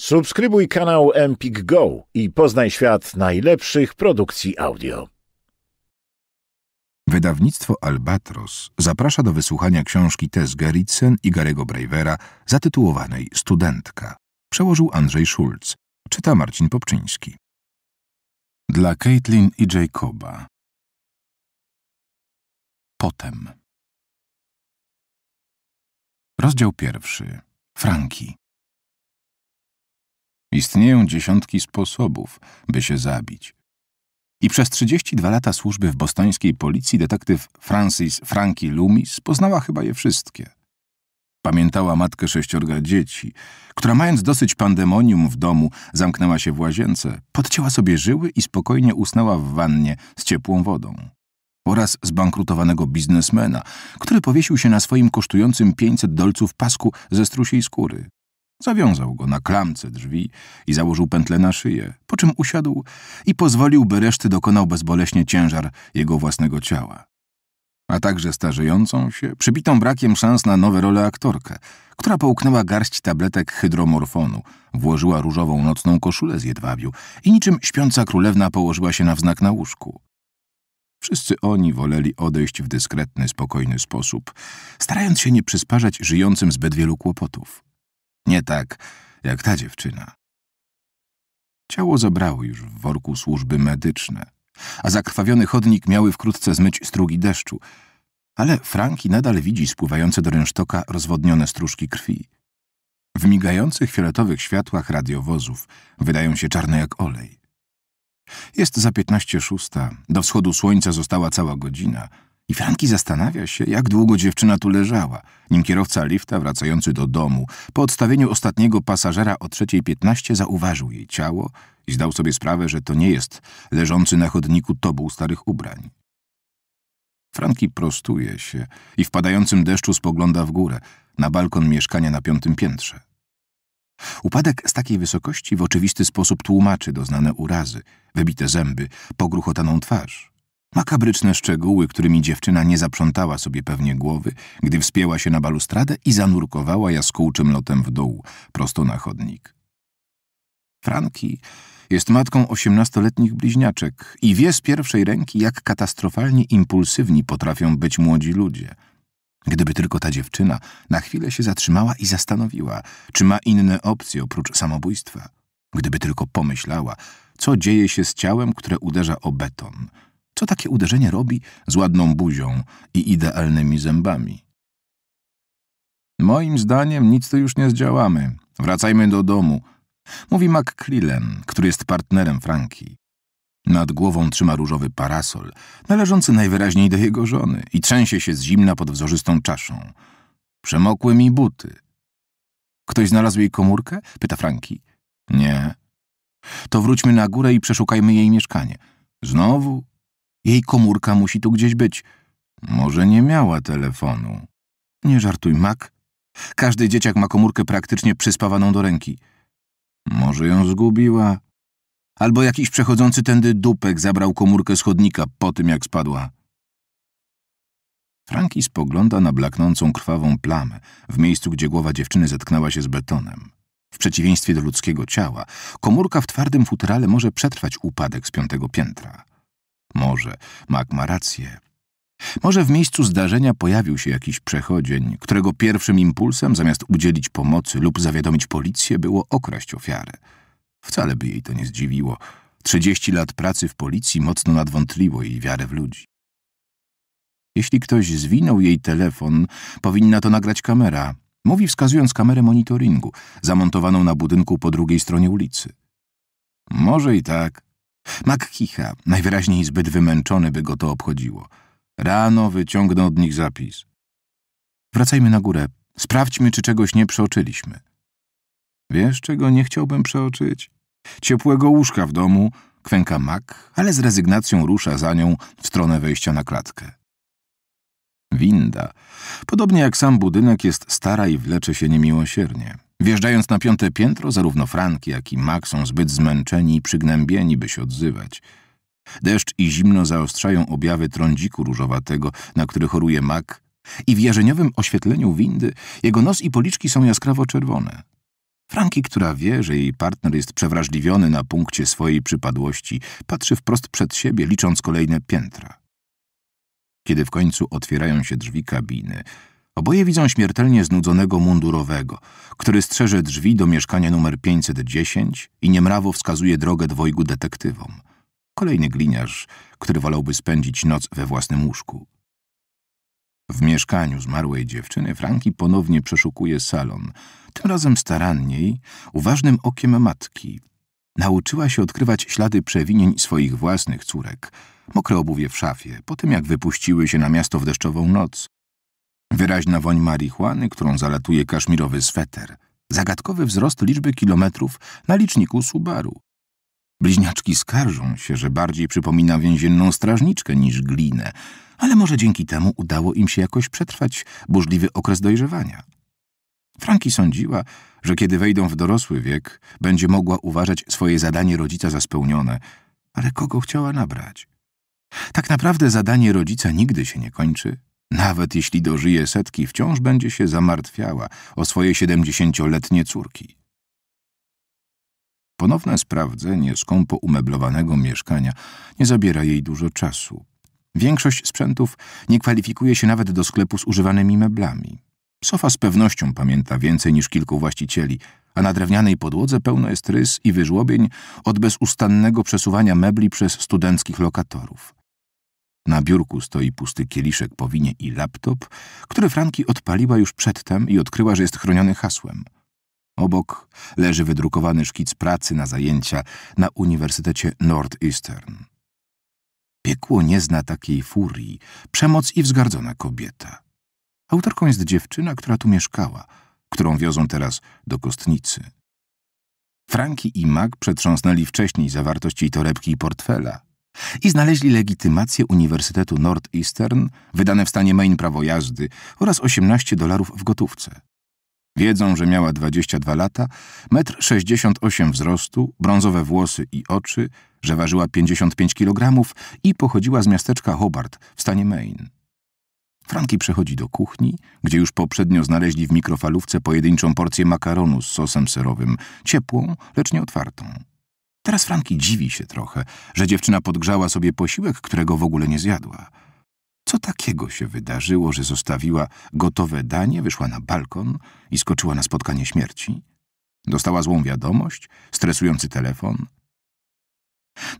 Subskrybuj kanał Empik Go i poznaj świat najlepszych produkcji audio. Wydawnictwo Albatros zaprasza do wysłuchania książki Tess Gerritsen i Garego Bravera zatytułowanej Studentka. Przełożył Andrzej Schulz. Czyta Marcin Popczyński. Dla Caitlin i Jacoba. Potem. Rozdział pierwszy. Franki. Istnieją dziesiątki sposobów, by się zabić. I przez 32 lata służby w bostońskiej policji detektyw Francis Frankie Loomis poznała chyba je wszystkie. Pamiętała matkę sześciorga dzieci, która mając dosyć pandemonium w domu, zamknęła się w łazience, podcięła sobie żyły i spokojnie usnęła w wannie z ciepłą wodą. Oraz zbankrutowanego biznesmena, który powiesił się na swoim kosztującym 500 dolców pasku ze strusiej skóry. Zawiązał go na klamce drzwi i założył pętlę na szyję, po czym usiadł i pozwolił, by reszty dokonał bezboleśnie ciężar jego własnego ciała. A także starzejącą się, przybitą brakiem szans na nowe role aktorkę, która połknęła garść tabletek hydromorfonu, włożyła różową nocną koszulę z jedwabiu i niczym śpiąca królewna położyła się na wznak na łóżku. Wszyscy oni woleli odejść w dyskretny, spokojny sposób, starając się nie przysparzać żyjącym zbyt wielu kłopotów. Nie tak jak ta dziewczyna. Ciało zabrało już w worku służby medyczne, a zakrwawiony chodnik miały wkrótce zmyć strugi deszczu, ale Franki nadal widzi spływające do rynsztoka rozwodnione stróżki krwi. W migających fioletowych światłach radiowozów wydają się czarne jak olej. Jest za piętnaście szósta, do wschodu słońca została cała godzina – i Franki zastanawia się, jak długo dziewczyna tu leżała, nim kierowca lifta wracający do domu po odstawieniu ostatniego pasażera o 3.15 zauważył jej ciało i zdał sobie sprawę, że to nie jest leżący na chodniku tobuł starych ubrań. Franki prostuje się i w padającym deszczu spogląda w górę, na balkon mieszkania na piątym piętrze. Upadek z takiej wysokości w oczywisty sposób tłumaczy doznane urazy, wybite zęby, pogruchotaną twarz. Makabryczne szczegóły, którymi dziewczyna nie zaprzątała sobie pewnie głowy, gdy wspięła się na balustradę i zanurkowała jaskółczym lotem w dół, prosto na chodnik. Franki jest matką osiemnastoletnich bliźniaczek i wie z pierwszej ręki, jak katastrofalnie impulsywni potrafią być młodzi ludzie. Gdyby tylko ta dziewczyna na chwilę się zatrzymała i zastanowiła, czy ma inne opcje oprócz samobójstwa. Gdyby tylko pomyślała, co dzieje się z ciałem, które uderza o beton – co takie uderzenie robi z ładną buzią i idealnymi zębami? Moim zdaniem nic tu już nie zdziałamy. Wracajmy do domu. Mówi McClellan, który jest partnerem Franki. Nad głową trzyma różowy parasol, należący najwyraźniej do jego żony i trzęsie się z zimna pod wzorzystą czaszą. Przemokły mi buty. Ktoś znalazł jej komórkę? Pyta Franki. Nie. To wróćmy na górę i przeszukajmy jej mieszkanie. Znowu? Jej komórka musi tu gdzieś być. Może nie miała telefonu. Nie żartuj, Mak. Każdy dzieciak ma komórkę praktycznie przyspawaną do ręki. Może ją zgubiła. Albo jakiś przechodzący tędy dupek zabrał komórkę schodnika po tym, jak spadła. Franki spogląda na blaknącą krwawą plamę w miejscu, gdzie głowa dziewczyny zetknęła się z betonem. W przeciwieństwie do ludzkiego ciała, komórka w twardym futerale może przetrwać upadek z piątego piętra. Może Mac ma rację. Może w miejscu zdarzenia pojawił się jakiś przechodzień, którego pierwszym impulsem, zamiast udzielić pomocy lub zawiadomić policję, było okraść ofiarę. Wcale by jej to nie zdziwiło. Trzydzieści lat pracy w policji mocno nadwątliło jej wiarę w ludzi. Jeśli ktoś zwinął jej telefon, powinna to nagrać kamera. Mówi wskazując kamerę monitoringu, zamontowaną na budynku po drugiej stronie ulicy. Może i tak, kicha, najwyraźniej zbyt wymęczony, by go to obchodziło. Rano wyciągnę od nich zapis. Wracajmy na górę. Sprawdźmy, czy czegoś nie przeoczyliśmy. Wiesz, czego nie chciałbym przeoczyć? Ciepłego łóżka w domu, kwęka mak, ale z rezygnacją rusza za nią w stronę wejścia na klatkę. Winda, podobnie jak sam budynek, jest stara i wlecze się niemiłosiernie. Wjeżdżając na piąte piętro, zarówno Frank, jak i Max są zbyt zmęczeni i przygnębieni, by się odzywać. Deszcz i zimno zaostrzają objawy trądziku różowatego, na który choruje Mac i w jarzeniowym oświetleniu windy jego nos i policzki są jaskrawo-czerwone. Franki, która wie, że jej partner jest przewrażliwiony na punkcie swojej przypadłości, patrzy wprost przed siebie, licząc kolejne piętra. Kiedy w końcu otwierają się drzwi kabiny – Oboje widzą śmiertelnie znudzonego mundurowego, który strzeże drzwi do mieszkania numer 510 i niemrawo wskazuje drogę dwojgu detektywom. Kolejny gliniarz, który wolałby spędzić noc we własnym łóżku. W mieszkaniu zmarłej dziewczyny Franki ponownie przeszukuje salon, tym razem staranniej, uważnym okiem matki. Nauczyła się odkrywać ślady przewinień swoich własnych córek, mokre obuwie w szafie, po tym jak wypuściły się na miasto w deszczową noc, Wyraźna woń marihuany, którą zalatuje kaszmirowy sweter. Zagadkowy wzrost liczby kilometrów na liczniku Subaru. Bliźniaczki skarżą się, że bardziej przypomina więzienną strażniczkę niż glinę, ale może dzięki temu udało im się jakoś przetrwać burzliwy okres dojrzewania. Franki sądziła, że kiedy wejdą w dorosły wiek, będzie mogła uważać swoje zadanie rodzica za spełnione, ale kogo chciała nabrać? Tak naprawdę zadanie rodzica nigdy się nie kończy, nawet jeśli dożyje setki, wciąż będzie się zamartwiała o swoje siedemdziesięcioletnie córki. Ponowne sprawdzenie skąpo umeblowanego mieszkania nie zabiera jej dużo czasu. Większość sprzętów nie kwalifikuje się nawet do sklepu z używanymi meblami. Sofa z pewnością pamięta więcej niż kilku właścicieli, a na drewnianej podłodze pełno jest rys i wyżłobień od bezustannego przesuwania mebli przez studenckich lokatorów. Na biurku stoi pusty kieliszek po winie i laptop, który Franki odpaliła już przedtem i odkryła, że jest chroniony hasłem. Obok leży wydrukowany szkic pracy na zajęcia na Uniwersytecie Northeastern. Piekło nie zna takiej furii, przemoc i wzgardzona kobieta. Autorką jest dziewczyna, która tu mieszkała, którą wiozą teraz do kostnicy. Franki i Mac przetrząsnęli wcześniej zawartość jej torebki i portfela, i znaleźli legitymację Uniwersytetu Northeastern, wydane w stanie Maine prawo jazdy oraz 18 dolarów w gotówce. Wiedzą, że miała 22 lata, metr 68 wzrostu, brązowe włosy i oczy, że ważyła 55 kg i pochodziła z miasteczka Hobart w stanie Maine. Franki przechodzi do kuchni, gdzie już poprzednio znaleźli w mikrofalówce pojedynczą porcję makaronu z sosem serowym, ciepłą, lecz nieotwartą. Teraz Franki dziwi się trochę, że dziewczyna podgrzała sobie posiłek, którego w ogóle nie zjadła. Co takiego się wydarzyło, że zostawiła gotowe danie, wyszła na balkon i skoczyła na spotkanie śmierci? Dostała złą wiadomość, stresujący telefon.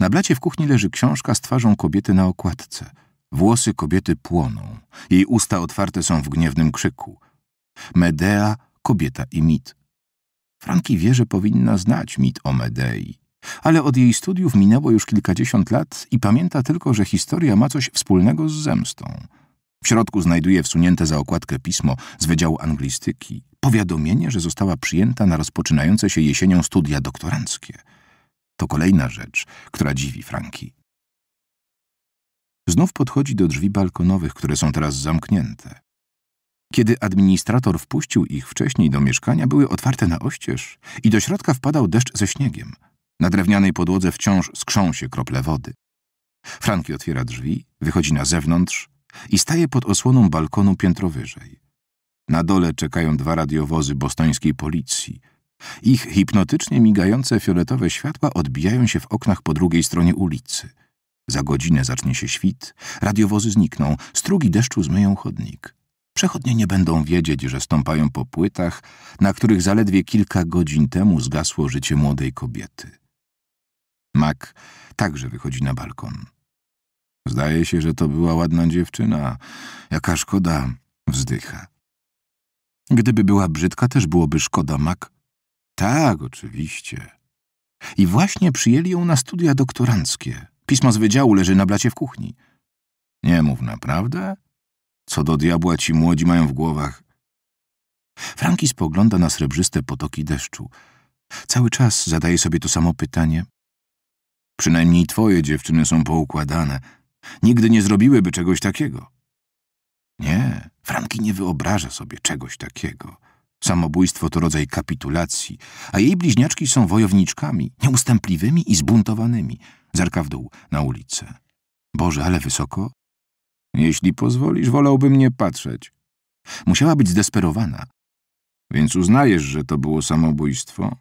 Na blacie w kuchni leży książka z twarzą kobiety na okładce. Włosy kobiety płoną, jej usta otwarte są w gniewnym krzyku. Medea, kobieta i mit. Franki wie, że powinna znać mit o Medei ale od jej studiów minęło już kilkadziesiąt lat i pamięta tylko, że historia ma coś wspólnego z zemstą. W środku znajduje wsunięte za okładkę pismo z Wydziału Anglistyki, powiadomienie, że została przyjęta na rozpoczynające się jesienią studia doktoranckie. To kolejna rzecz, która dziwi Franki. Znów podchodzi do drzwi balkonowych, które są teraz zamknięte. Kiedy administrator wpuścił ich wcześniej do mieszkania, były otwarte na oścież i do środka wpadał deszcz ze śniegiem. Na drewnianej podłodze wciąż skrzą się krople wody. Franki otwiera drzwi, wychodzi na zewnątrz i staje pod osłoną balkonu piętro wyżej. Na dole czekają dwa radiowozy bostońskiej policji. Ich hipnotycznie migające fioletowe światła odbijają się w oknach po drugiej stronie ulicy. Za godzinę zacznie się świt, radiowozy znikną, strugi deszczu zmyją chodnik. Przechodnie nie będą wiedzieć, że stąpają po płytach, na których zaledwie kilka godzin temu zgasło życie młodej kobiety. Mac także wychodzi na balkon. Zdaje się, że to była ładna dziewczyna. Jaka szkoda, wzdycha. Gdyby była brzydka, też byłoby szkoda, Mac. Tak, oczywiście. I właśnie przyjęli ją na studia doktoranckie. Pismo z wydziału leży na blacie w kuchni. Nie mów naprawdę? Co do diabła ci młodzi mają w głowach? Franki spogląda na srebrzyste potoki deszczu. Cały czas zadaje sobie to samo pytanie. Przynajmniej twoje dziewczyny są poukładane. Nigdy nie zrobiłyby czegoś takiego. Nie, Franki nie wyobraża sobie czegoś takiego. Samobójstwo to rodzaj kapitulacji, a jej bliźniaczki są wojowniczkami, nieustępliwymi i zbuntowanymi. Zerka w dół, na ulicę. Boże, ale wysoko. Jeśli pozwolisz, wolałbym nie patrzeć. Musiała być zdesperowana. Więc uznajesz, że to było samobójstwo?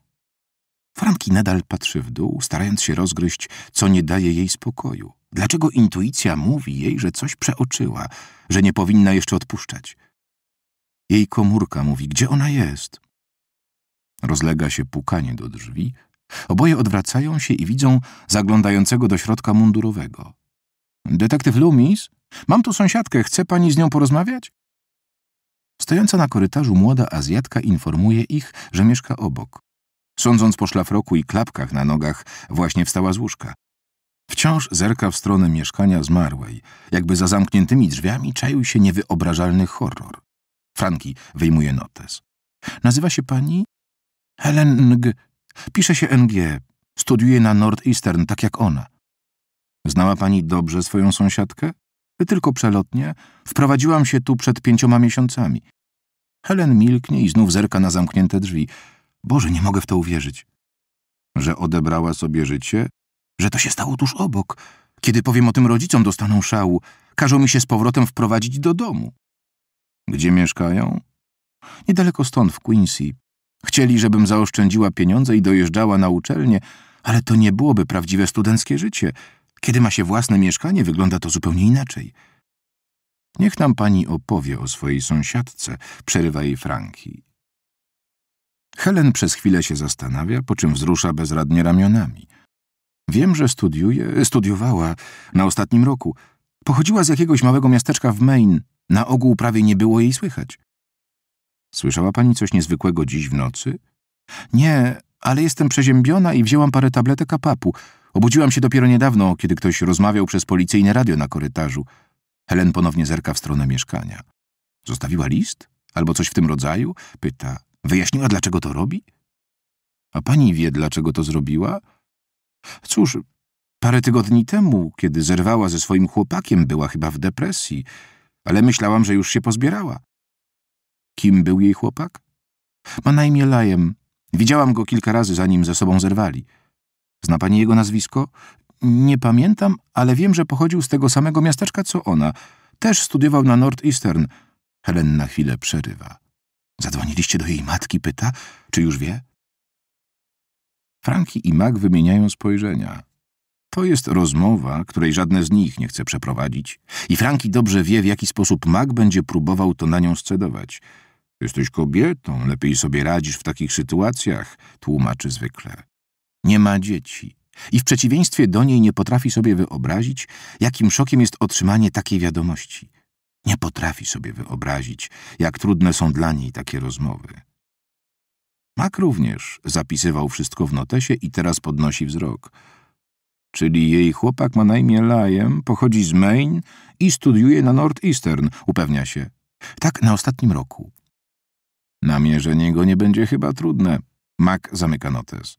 Franki nadal patrzy w dół, starając się rozgryźć, co nie daje jej spokoju. Dlaczego intuicja mówi jej, że coś przeoczyła, że nie powinna jeszcze odpuszczać? Jej komórka mówi, gdzie ona jest? Rozlega się pukanie do drzwi. Oboje odwracają się i widzą zaglądającego do środka mundurowego. Detektyw Loomis? Mam tu sąsiadkę, chce pani z nią porozmawiać? Stojąca na korytarzu młoda Azjatka informuje ich, że mieszka obok. Sądząc po szlafroku i klapkach na nogach, właśnie wstała z łóżka. Wciąż zerka w stronę mieszkania zmarłej. Jakby za zamkniętymi drzwiami czaił się niewyobrażalny horror. Franki wyjmuje notes. Nazywa się pani Helen Ng. Pisze się NG. Studiuje na Northeastern, tak jak ona. Znała pani dobrze swoją sąsiadkę? Tylko przelotnie. Wprowadziłam się tu przed pięcioma miesiącami. Helen milknie i znów zerka na zamknięte drzwi. Boże, nie mogę w to uwierzyć. Że odebrała sobie życie? Że to się stało tuż obok. Kiedy powiem o tym rodzicom, dostaną szału. Każą mi się z powrotem wprowadzić do domu. Gdzie mieszkają? Niedaleko stąd, w Quincy. Chcieli, żebym zaoszczędziła pieniądze i dojeżdżała na uczelnię, ale to nie byłoby prawdziwe studenckie życie. Kiedy ma się własne mieszkanie, wygląda to zupełnie inaczej. Niech nam pani opowie o swojej sąsiadce, przerywa jej Franki. Helen przez chwilę się zastanawia, po czym wzrusza bezradnie ramionami. Wiem, że studiuje, studiowała na ostatnim roku. Pochodziła z jakiegoś małego miasteczka w Maine. Na ogół prawie nie było jej słychać. Słyszała pani coś niezwykłego dziś w nocy? Nie, ale jestem przeziębiona i wzięłam parę tabletek apapu. Obudziłam się dopiero niedawno, kiedy ktoś rozmawiał przez policyjne radio na korytarzu. Helen ponownie zerka w stronę mieszkania. Zostawiła list? Albo coś w tym rodzaju? Pyta. Wyjaśniła, dlaczego to robi? A pani wie, dlaczego to zrobiła? Cóż, parę tygodni temu, kiedy zerwała ze swoim chłopakiem, była chyba w depresji, ale myślałam, że już się pozbierała. Kim był jej chłopak? Ma na imię Lajem. Widziałam go kilka razy, zanim ze sobą zerwali. Zna pani jego nazwisko? Nie pamiętam, ale wiem, że pochodził z tego samego miasteczka co ona. Też studiował na Northeastern. Helen na chwilę przerywa. Zadzwoniliście do jej matki, pyta, czy już wie? Franki i Mag wymieniają spojrzenia. To jest rozmowa, której żadne z nich nie chce przeprowadzić. I Franki dobrze wie, w jaki sposób Mag będzie próbował to na nią scedować. Jesteś kobietą, lepiej sobie radzisz w takich sytuacjach, tłumaczy zwykle. Nie ma dzieci. I w przeciwieństwie do niej nie potrafi sobie wyobrazić, jakim szokiem jest otrzymanie takiej wiadomości. Nie potrafi sobie wyobrazić, jak trudne są dla niej takie rozmowy. Mak również zapisywał wszystko w notesie i teraz podnosi wzrok. Czyli jej chłopak ma na imię Lajem, pochodzi z Maine i studiuje na Northeastern, upewnia się. Tak, na ostatnim roku. Namierzenie go nie będzie chyba trudne. Mac zamyka notes.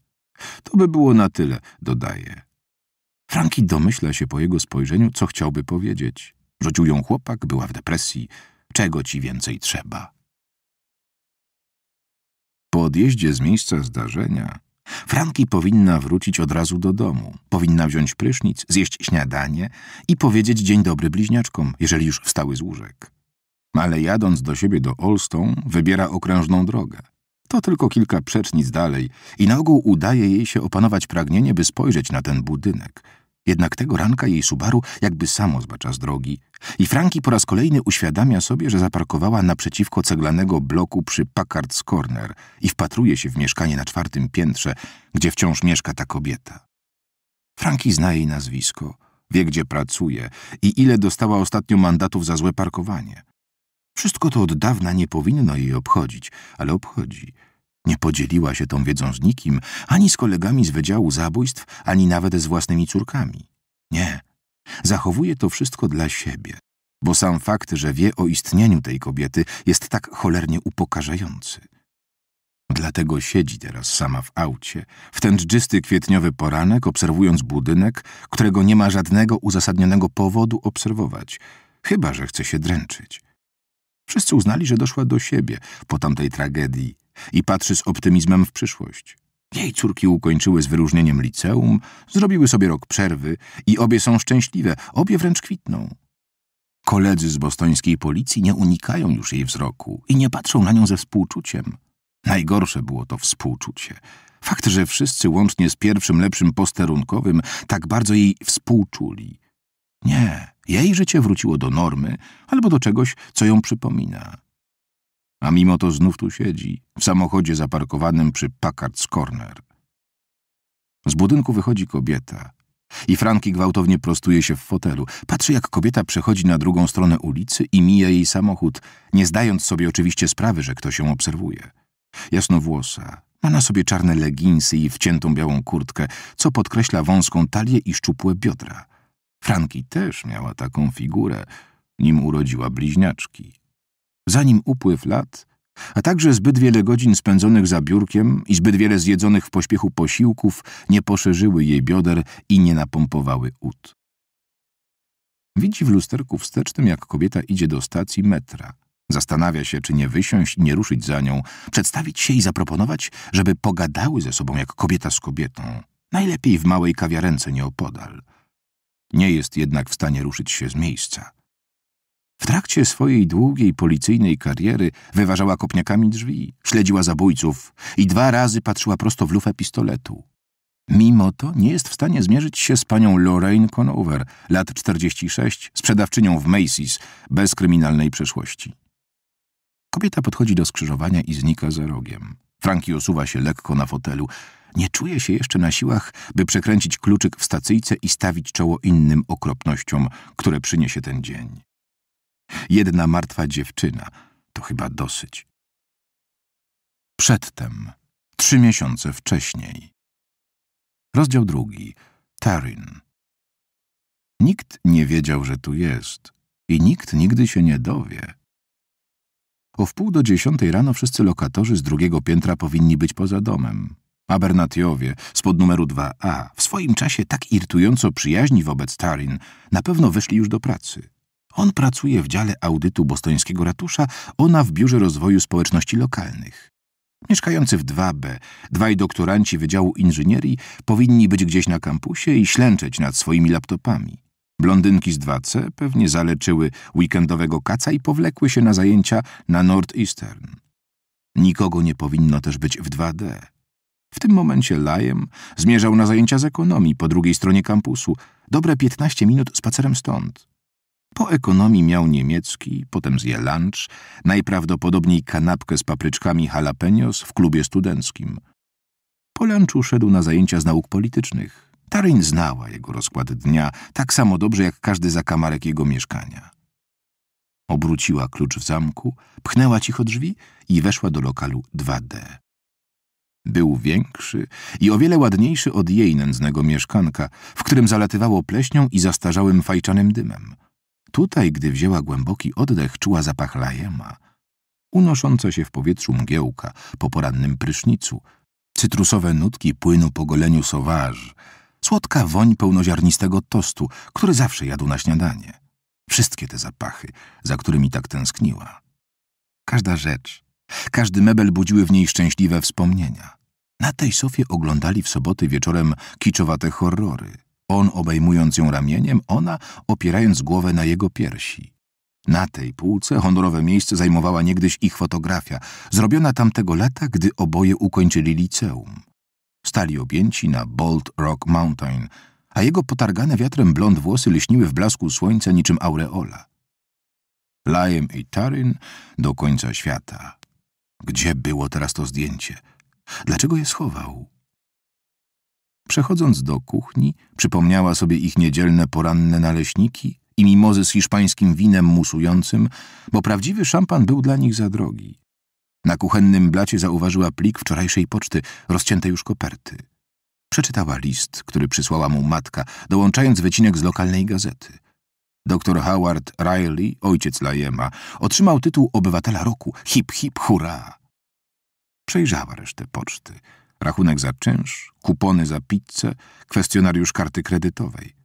To by było na tyle, dodaje. Franki domyśla się po jego spojrzeniu, co chciałby powiedzieć. Rzucił ją chłopak, była w depresji. Czego ci więcej trzeba? Po odjeździe z miejsca zdarzenia Franki powinna wrócić od razu do domu. Powinna wziąć prysznic, zjeść śniadanie i powiedzieć dzień dobry bliźniaczkom, jeżeli już wstały z łóżek. Ale jadąc do siebie do Olstą, wybiera okrężną drogę. To tylko kilka przecznic dalej i na ogół udaje jej się opanować pragnienie, by spojrzeć na ten budynek – jednak tego ranka jej Subaru jakby samo zbacza z drogi i Franki po raz kolejny uświadamia sobie, że zaparkowała naprzeciwko ceglanego bloku przy Packard's Corner i wpatruje się w mieszkanie na czwartym piętrze, gdzie wciąż mieszka ta kobieta. Franki zna jej nazwisko, wie gdzie pracuje i ile dostała ostatnio mandatów za złe parkowanie. Wszystko to od dawna nie powinno jej obchodzić, ale obchodzi – nie podzieliła się tą wiedzą z nikim, ani z kolegami z Wydziału Zabójstw, ani nawet z własnymi córkami. Nie. Zachowuje to wszystko dla siebie, bo sam fakt, że wie o istnieniu tej kobiety, jest tak cholernie upokarzający. Dlatego siedzi teraz sama w aucie, w ten czysty kwietniowy poranek, obserwując budynek, którego nie ma żadnego uzasadnionego powodu obserwować, chyba że chce się dręczyć. Wszyscy uznali, że doszła do siebie po tamtej tragedii i patrzy z optymizmem w przyszłość. Jej córki ukończyły z wyróżnieniem liceum, zrobiły sobie rok przerwy i obie są szczęśliwe, obie wręcz kwitną. Koledzy z bostońskiej policji nie unikają już jej wzroku i nie patrzą na nią ze współczuciem. Najgorsze było to współczucie. Fakt, że wszyscy łącznie z pierwszym lepszym posterunkowym tak bardzo jej współczuli. Nie, jej życie wróciło do normy albo do czegoś, co ją przypomina. A mimo to znów tu siedzi, w samochodzie zaparkowanym przy Packard's Corner. Z budynku wychodzi kobieta. I Franki gwałtownie prostuje się w fotelu. Patrzy, jak kobieta przechodzi na drugą stronę ulicy i mija jej samochód, nie zdając sobie oczywiście sprawy, że ktoś ją obserwuje. Jasnowłosa, ma na sobie czarne leginsy i wciętą białą kurtkę, co podkreśla wąską talię i szczupłe biodra. Franki też miała taką figurę, nim urodziła bliźniaczki. Zanim upływ lat, a także zbyt wiele godzin spędzonych za biurkiem i zbyt wiele zjedzonych w pośpiechu posiłków nie poszerzyły jej bioder i nie napompowały ud. Widzi w lusterku wstecznym, jak kobieta idzie do stacji metra. Zastanawia się, czy nie wysiąść i nie ruszyć za nią, przedstawić się i zaproponować, żeby pogadały ze sobą jak kobieta z kobietą. Najlepiej w małej kawiarence nieopodal. Nie jest jednak w stanie ruszyć się z miejsca. W trakcie swojej długiej policyjnej kariery wyważała kopniakami drzwi, śledziła zabójców i dwa razy patrzyła prosto w lufę pistoletu. Mimo to nie jest w stanie zmierzyć się z panią Lorraine Conover, lat 46, sprzedawczynią w Macy's, bez kryminalnej przeszłości. Kobieta podchodzi do skrzyżowania i znika za rogiem. Franki osuwa się lekko na fotelu. Nie czuje się jeszcze na siłach, by przekręcić kluczyk w stacyjce i stawić czoło innym okropnościom, które przyniesie ten dzień. Jedna martwa dziewczyna. To chyba dosyć. Przedtem. Trzy miesiące wcześniej. Rozdział drugi. Tarin. Nikt nie wiedział, że tu jest. I nikt nigdy się nie dowie. O wpół do dziesiątej rano wszyscy lokatorzy z drugiego piętra powinni być poza domem. Abernatiowie z pod numeru 2A, w swoim czasie tak irytująco przyjaźni wobec Tarin, na pewno wyszli już do pracy. On pracuje w dziale audytu bostońskiego ratusza, ona w Biurze Rozwoju Społeczności Lokalnych. Mieszkający w 2B, dwaj doktoranci Wydziału Inżynierii powinni być gdzieś na kampusie i ślęczeć nad swoimi laptopami. Blondynki z 2C pewnie zaleczyły weekendowego kaca i powlekły się na zajęcia na Northeastern. Nikogo nie powinno też być w 2D. W tym momencie Lajem zmierzał na zajęcia z ekonomii po drugiej stronie kampusu, dobre 15 minut spacerem stąd. Po ekonomii miał niemiecki, potem zje lunch, najprawdopodobniej kanapkę z papryczkami jalapenos w klubie studenckim. Po lunchu szedł na zajęcia z nauk politycznych. Taryn znała jego rozkład dnia tak samo dobrze jak każdy zakamarek jego mieszkania. Obróciła klucz w zamku, pchnęła cicho drzwi i weszła do lokalu 2D. Był większy i o wiele ładniejszy od jej nędznego mieszkanka, w którym zalatywało pleśnią i zastarzałym fajczanym dymem. Tutaj, gdy wzięła głęboki oddech, czuła zapach lajema, unoszące się w powietrzu mgiełka po porannym prysznicu, cytrusowe nutki płynu po goleniu soważ, słodka woń pełnoziarnistego tostu, który zawsze jadł na śniadanie. Wszystkie te zapachy, za którymi tak tęskniła. Każda rzecz, każdy mebel budziły w niej szczęśliwe wspomnienia. Na tej sofie oglądali w soboty wieczorem kiczowate horrory. On obejmując ją ramieniem, ona opierając głowę na jego piersi. Na tej półce honorowe miejsce zajmowała niegdyś ich fotografia, zrobiona tamtego lata, gdy oboje ukończyli liceum. Stali objęci na Bold Rock Mountain, a jego potargane wiatrem blond włosy lśniły w blasku słońca niczym aureola. Lajem i Taryn do końca świata. Gdzie było teraz to zdjęcie? Dlaczego je schował? Przechodząc do kuchni, przypomniała sobie ich niedzielne poranne naleśniki i mimozy z hiszpańskim winem musującym, bo prawdziwy szampan był dla nich za drogi. Na kuchennym blacie zauważyła plik wczorajszej poczty, rozcięte już koperty. Przeczytała list, który przysłała mu matka, dołączając wycinek z lokalnej gazety. Doktor Howard Riley, ojciec Lajema, otrzymał tytuł Obywatela Roku. Hip, hip, hurra! Przejrzała resztę poczty rachunek za czynsz, kupony za pizzę, kwestionariusz karty kredytowej.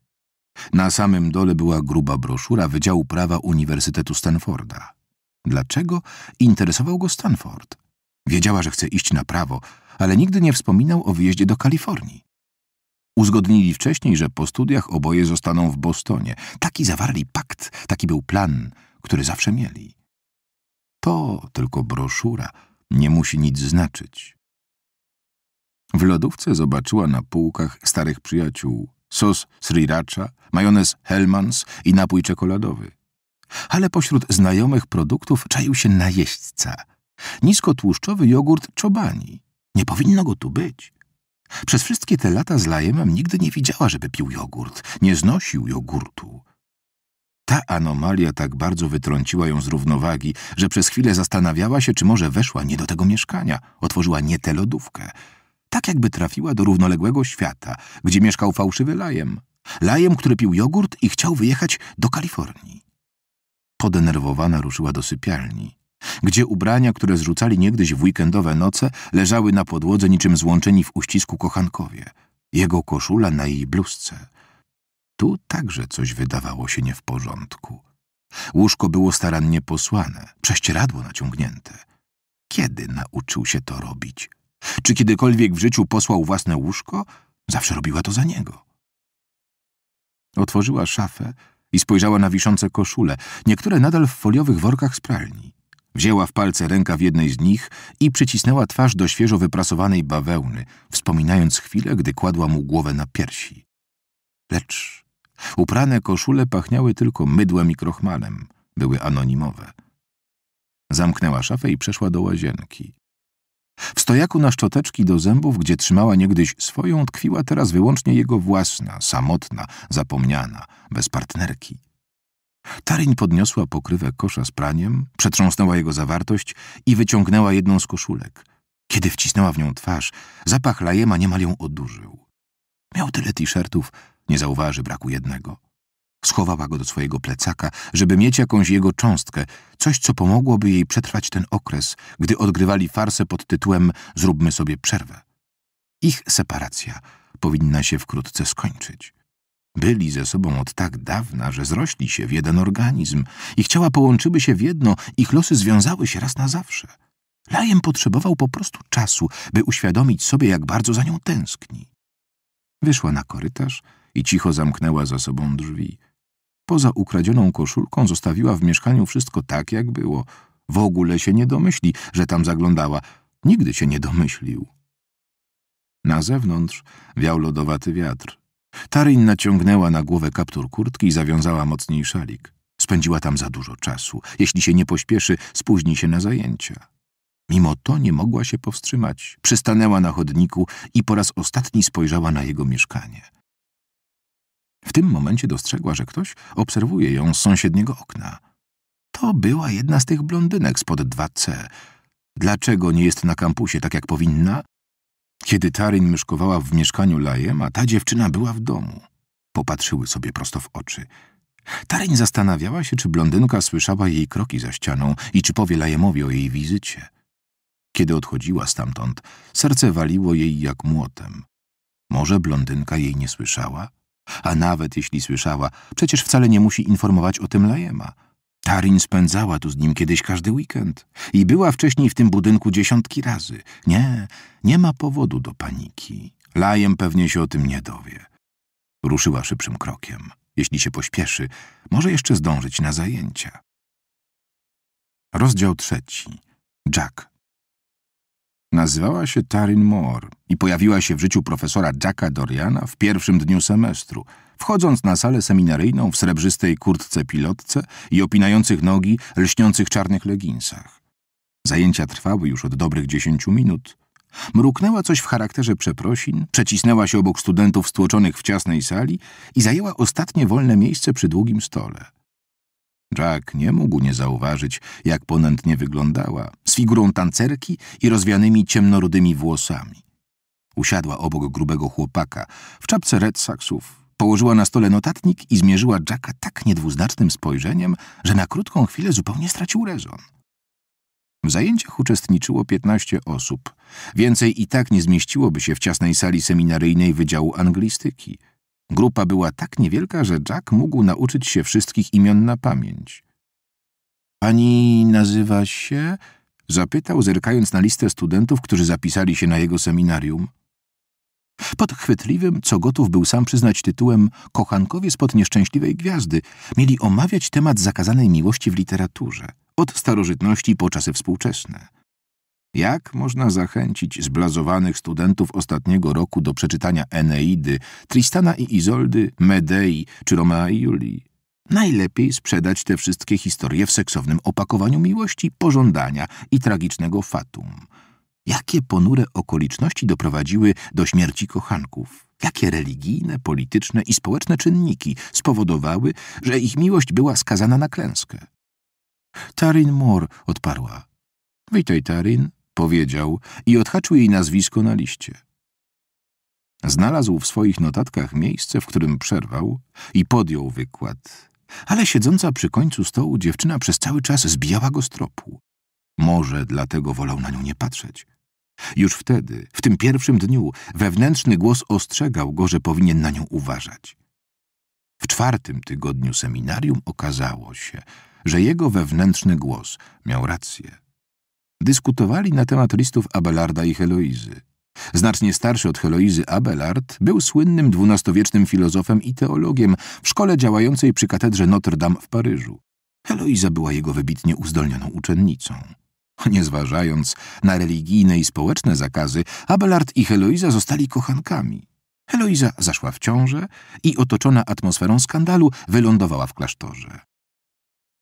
Na samym dole była gruba broszura Wydziału Prawa Uniwersytetu Stanforda. Dlaczego interesował go Stanford? Wiedziała, że chce iść na prawo, ale nigdy nie wspominał o wyjeździe do Kalifornii. Uzgodnili wcześniej, że po studiach oboje zostaną w Bostonie. Taki zawarli pakt, taki był plan, który zawsze mieli. To tylko broszura, nie musi nic znaczyć. W lodówce zobaczyła na półkach starych przyjaciół sos sriracha, majonez Hellmans i napój czekoladowy. Ale pośród znajomych produktów czaił się najeźdźca. Niskotłuszczowy jogurt czobani. Nie powinno go tu być. Przez wszystkie te lata z Lajemem nigdy nie widziała, żeby pił jogurt. Nie znosił jogurtu. Ta anomalia tak bardzo wytrąciła ją z równowagi, że przez chwilę zastanawiała się, czy może weszła nie do tego mieszkania, otworzyła nie tę lodówkę tak jakby trafiła do równoległego świata, gdzie mieszkał fałszywy Lajem. Lajem, który pił jogurt i chciał wyjechać do Kalifornii. Podenerwowana ruszyła do sypialni, gdzie ubrania, które zrzucali niegdyś w weekendowe noce, leżały na podłodze niczym złączeni w uścisku kochankowie. Jego koszula na jej bluzce. Tu także coś wydawało się nie w porządku. Łóżko było starannie posłane, prześcieradło naciągnięte. Kiedy nauczył się to robić? Czy kiedykolwiek w życiu posłał własne łóżko? Zawsze robiła to za niego. Otworzyła szafę i spojrzała na wiszące koszule, niektóre nadal w foliowych workach z pralni. Wzięła w palce w jednej z nich i przycisnęła twarz do świeżo wyprasowanej bawełny, wspominając chwilę, gdy kładła mu głowę na piersi. Lecz uprane koszule pachniały tylko mydłem i krochmalem, były anonimowe. Zamknęła szafę i przeszła do łazienki. W stojaku na szczoteczki do zębów, gdzie trzymała niegdyś swoją, tkwiła teraz wyłącznie jego własna, samotna, zapomniana, bez partnerki. Taryń podniosła pokrywę kosza z praniem, przetrząsnęła jego zawartość i wyciągnęła jedną z koszulek. Kiedy wcisnęła w nią twarz, zapach lajema niemal ją odurzył. Miał tyle t-shirtów, nie zauważy braku jednego. Schowała go do swojego plecaka, żeby mieć jakąś jego cząstkę, coś, co pomogłoby jej przetrwać ten okres, gdy odgrywali farsę pod tytułem Zróbmy sobie przerwę. Ich separacja powinna się wkrótce skończyć. Byli ze sobą od tak dawna, że zrośli się w jeden organizm. Ich ciała połączyły się w jedno, ich losy związały się raz na zawsze. Lajem potrzebował po prostu czasu, by uświadomić sobie, jak bardzo za nią tęskni. Wyszła na korytarz i cicho zamknęła za sobą drzwi. Poza ukradzioną koszulką zostawiła w mieszkaniu wszystko tak, jak było. W ogóle się nie domyśli, że tam zaglądała. Nigdy się nie domyślił. Na zewnątrz wiał lodowaty wiatr. Taryn naciągnęła na głowę kaptur kurtki i zawiązała mocniej szalik. Spędziła tam za dużo czasu. Jeśli się nie pośpieszy, spóźni się na zajęcia. Mimo to nie mogła się powstrzymać. Przystanęła na chodniku i po raz ostatni spojrzała na jego mieszkanie. W tym momencie dostrzegła, że ktoś obserwuje ją z sąsiedniego okna. To była jedna z tych blondynek spod 2C. Dlaczego nie jest na kampusie tak jak powinna? Kiedy Taryn mieszkowała w mieszkaniu Lajema, ta dziewczyna była w domu. Popatrzyły sobie prosto w oczy. Taryn zastanawiała się, czy blondynka słyszała jej kroki za ścianą i czy powie Lajemowi o jej wizycie. Kiedy odchodziła stamtąd, serce waliło jej jak młotem. Może blondynka jej nie słyszała? A nawet jeśli słyszała, przecież wcale nie musi informować o tym Lajema. Tarin spędzała tu z nim kiedyś każdy weekend i była wcześniej w tym budynku dziesiątki razy. Nie, nie ma powodu do paniki. Lajem pewnie się o tym nie dowie. Ruszyła szybszym krokiem. Jeśli się pośpieszy, może jeszcze zdążyć na zajęcia. Rozdział trzeci. Jack Nazywała się Taryn Moore i pojawiła się w życiu profesora Jacka Doriana w pierwszym dniu semestru, wchodząc na salę seminaryjną w srebrzystej kurtce pilotce i opinających nogi lśniących czarnych leginsach. Zajęcia trwały już od dobrych dziesięciu minut. Mruknęła coś w charakterze przeprosin, przecisnęła się obok studentów stłoczonych w ciasnej sali i zajęła ostatnie wolne miejsce przy długim stole – Jack nie mógł nie zauważyć, jak ponętnie wyglądała, z figurą tancerki i rozwianymi ciemnorudymi włosami. Usiadła obok grubego chłopaka, w czapce red saksów, położyła na stole notatnik i zmierzyła Jacka tak niedwuznacznym spojrzeniem, że na krótką chwilę zupełnie stracił rezon. W zajęciach uczestniczyło 15 osób. Więcej i tak nie zmieściłoby się w ciasnej sali seminaryjnej Wydziału Anglistyki – Grupa była tak niewielka, że Jack mógł nauczyć się wszystkich imion na pamięć. Pani nazywa się? Zapytał, zerkając na listę studentów, którzy zapisali się na jego seminarium. Pod chwytliwym, co gotów był sam przyznać tytułem Kochankowie spod nieszczęśliwej gwiazdy, mieli omawiać temat zakazanej miłości w literaturze, od starożytności po czasy współczesne. Jak można zachęcić zblazowanych studentów ostatniego roku do przeczytania Eneidy, Tristana i Izoldy, Medei czy Romea i Julii? Najlepiej sprzedać te wszystkie historie w seksownym opakowaniu miłości, pożądania i tragicznego fatum. Jakie ponure okoliczności doprowadziły do śmierci kochanków? Jakie religijne, polityczne i społeczne czynniki spowodowały, że ich miłość była skazana na klęskę? Tarin Moore odparła. Witaj, Tarin powiedział i odhaczył jej nazwisko na liście. Znalazł w swoich notatkach miejsce, w którym przerwał i podjął wykład, ale siedząca przy końcu stołu dziewczyna przez cały czas zbijała go z tropu. Może dlatego wolał na nią nie patrzeć. Już wtedy, w tym pierwszym dniu, wewnętrzny głos ostrzegał go, że powinien na nią uważać. W czwartym tygodniu seminarium okazało się, że jego wewnętrzny głos miał rację dyskutowali na temat listów Abelarda i Heloizy. Znacznie starszy od Heloizy Abelard był słynnym dwunastowiecznym filozofem i teologiem w szkole działającej przy katedrze Notre Dame w Paryżu. Heloiza była jego wybitnie uzdolnioną uczennicą. Nie zważając na religijne i społeczne zakazy, Abelard i Heloiza zostali kochankami. Heloiza zaszła w ciążę i otoczona atmosferą skandalu wylądowała w klasztorze.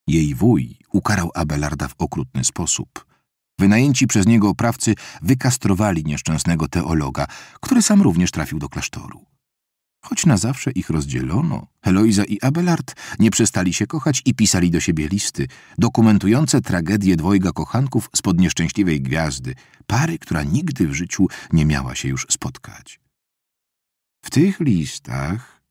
Jej wuj ukarał Abelarda w okrutny sposób – Wynajęci przez niego oprawcy wykastrowali nieszczęsnego teologa, który sam również trafił do klasztoru. Choć na zawsze ich rozdzielono, Heloiza i Abelard nie przestali się kochać i pisali do siebie listy, dokumentujące tragedię dwojga kochanków spod nieszczęśliwej gwiazdy, pary, która nigdy w życiu nie miała się już spotkać. W tych listach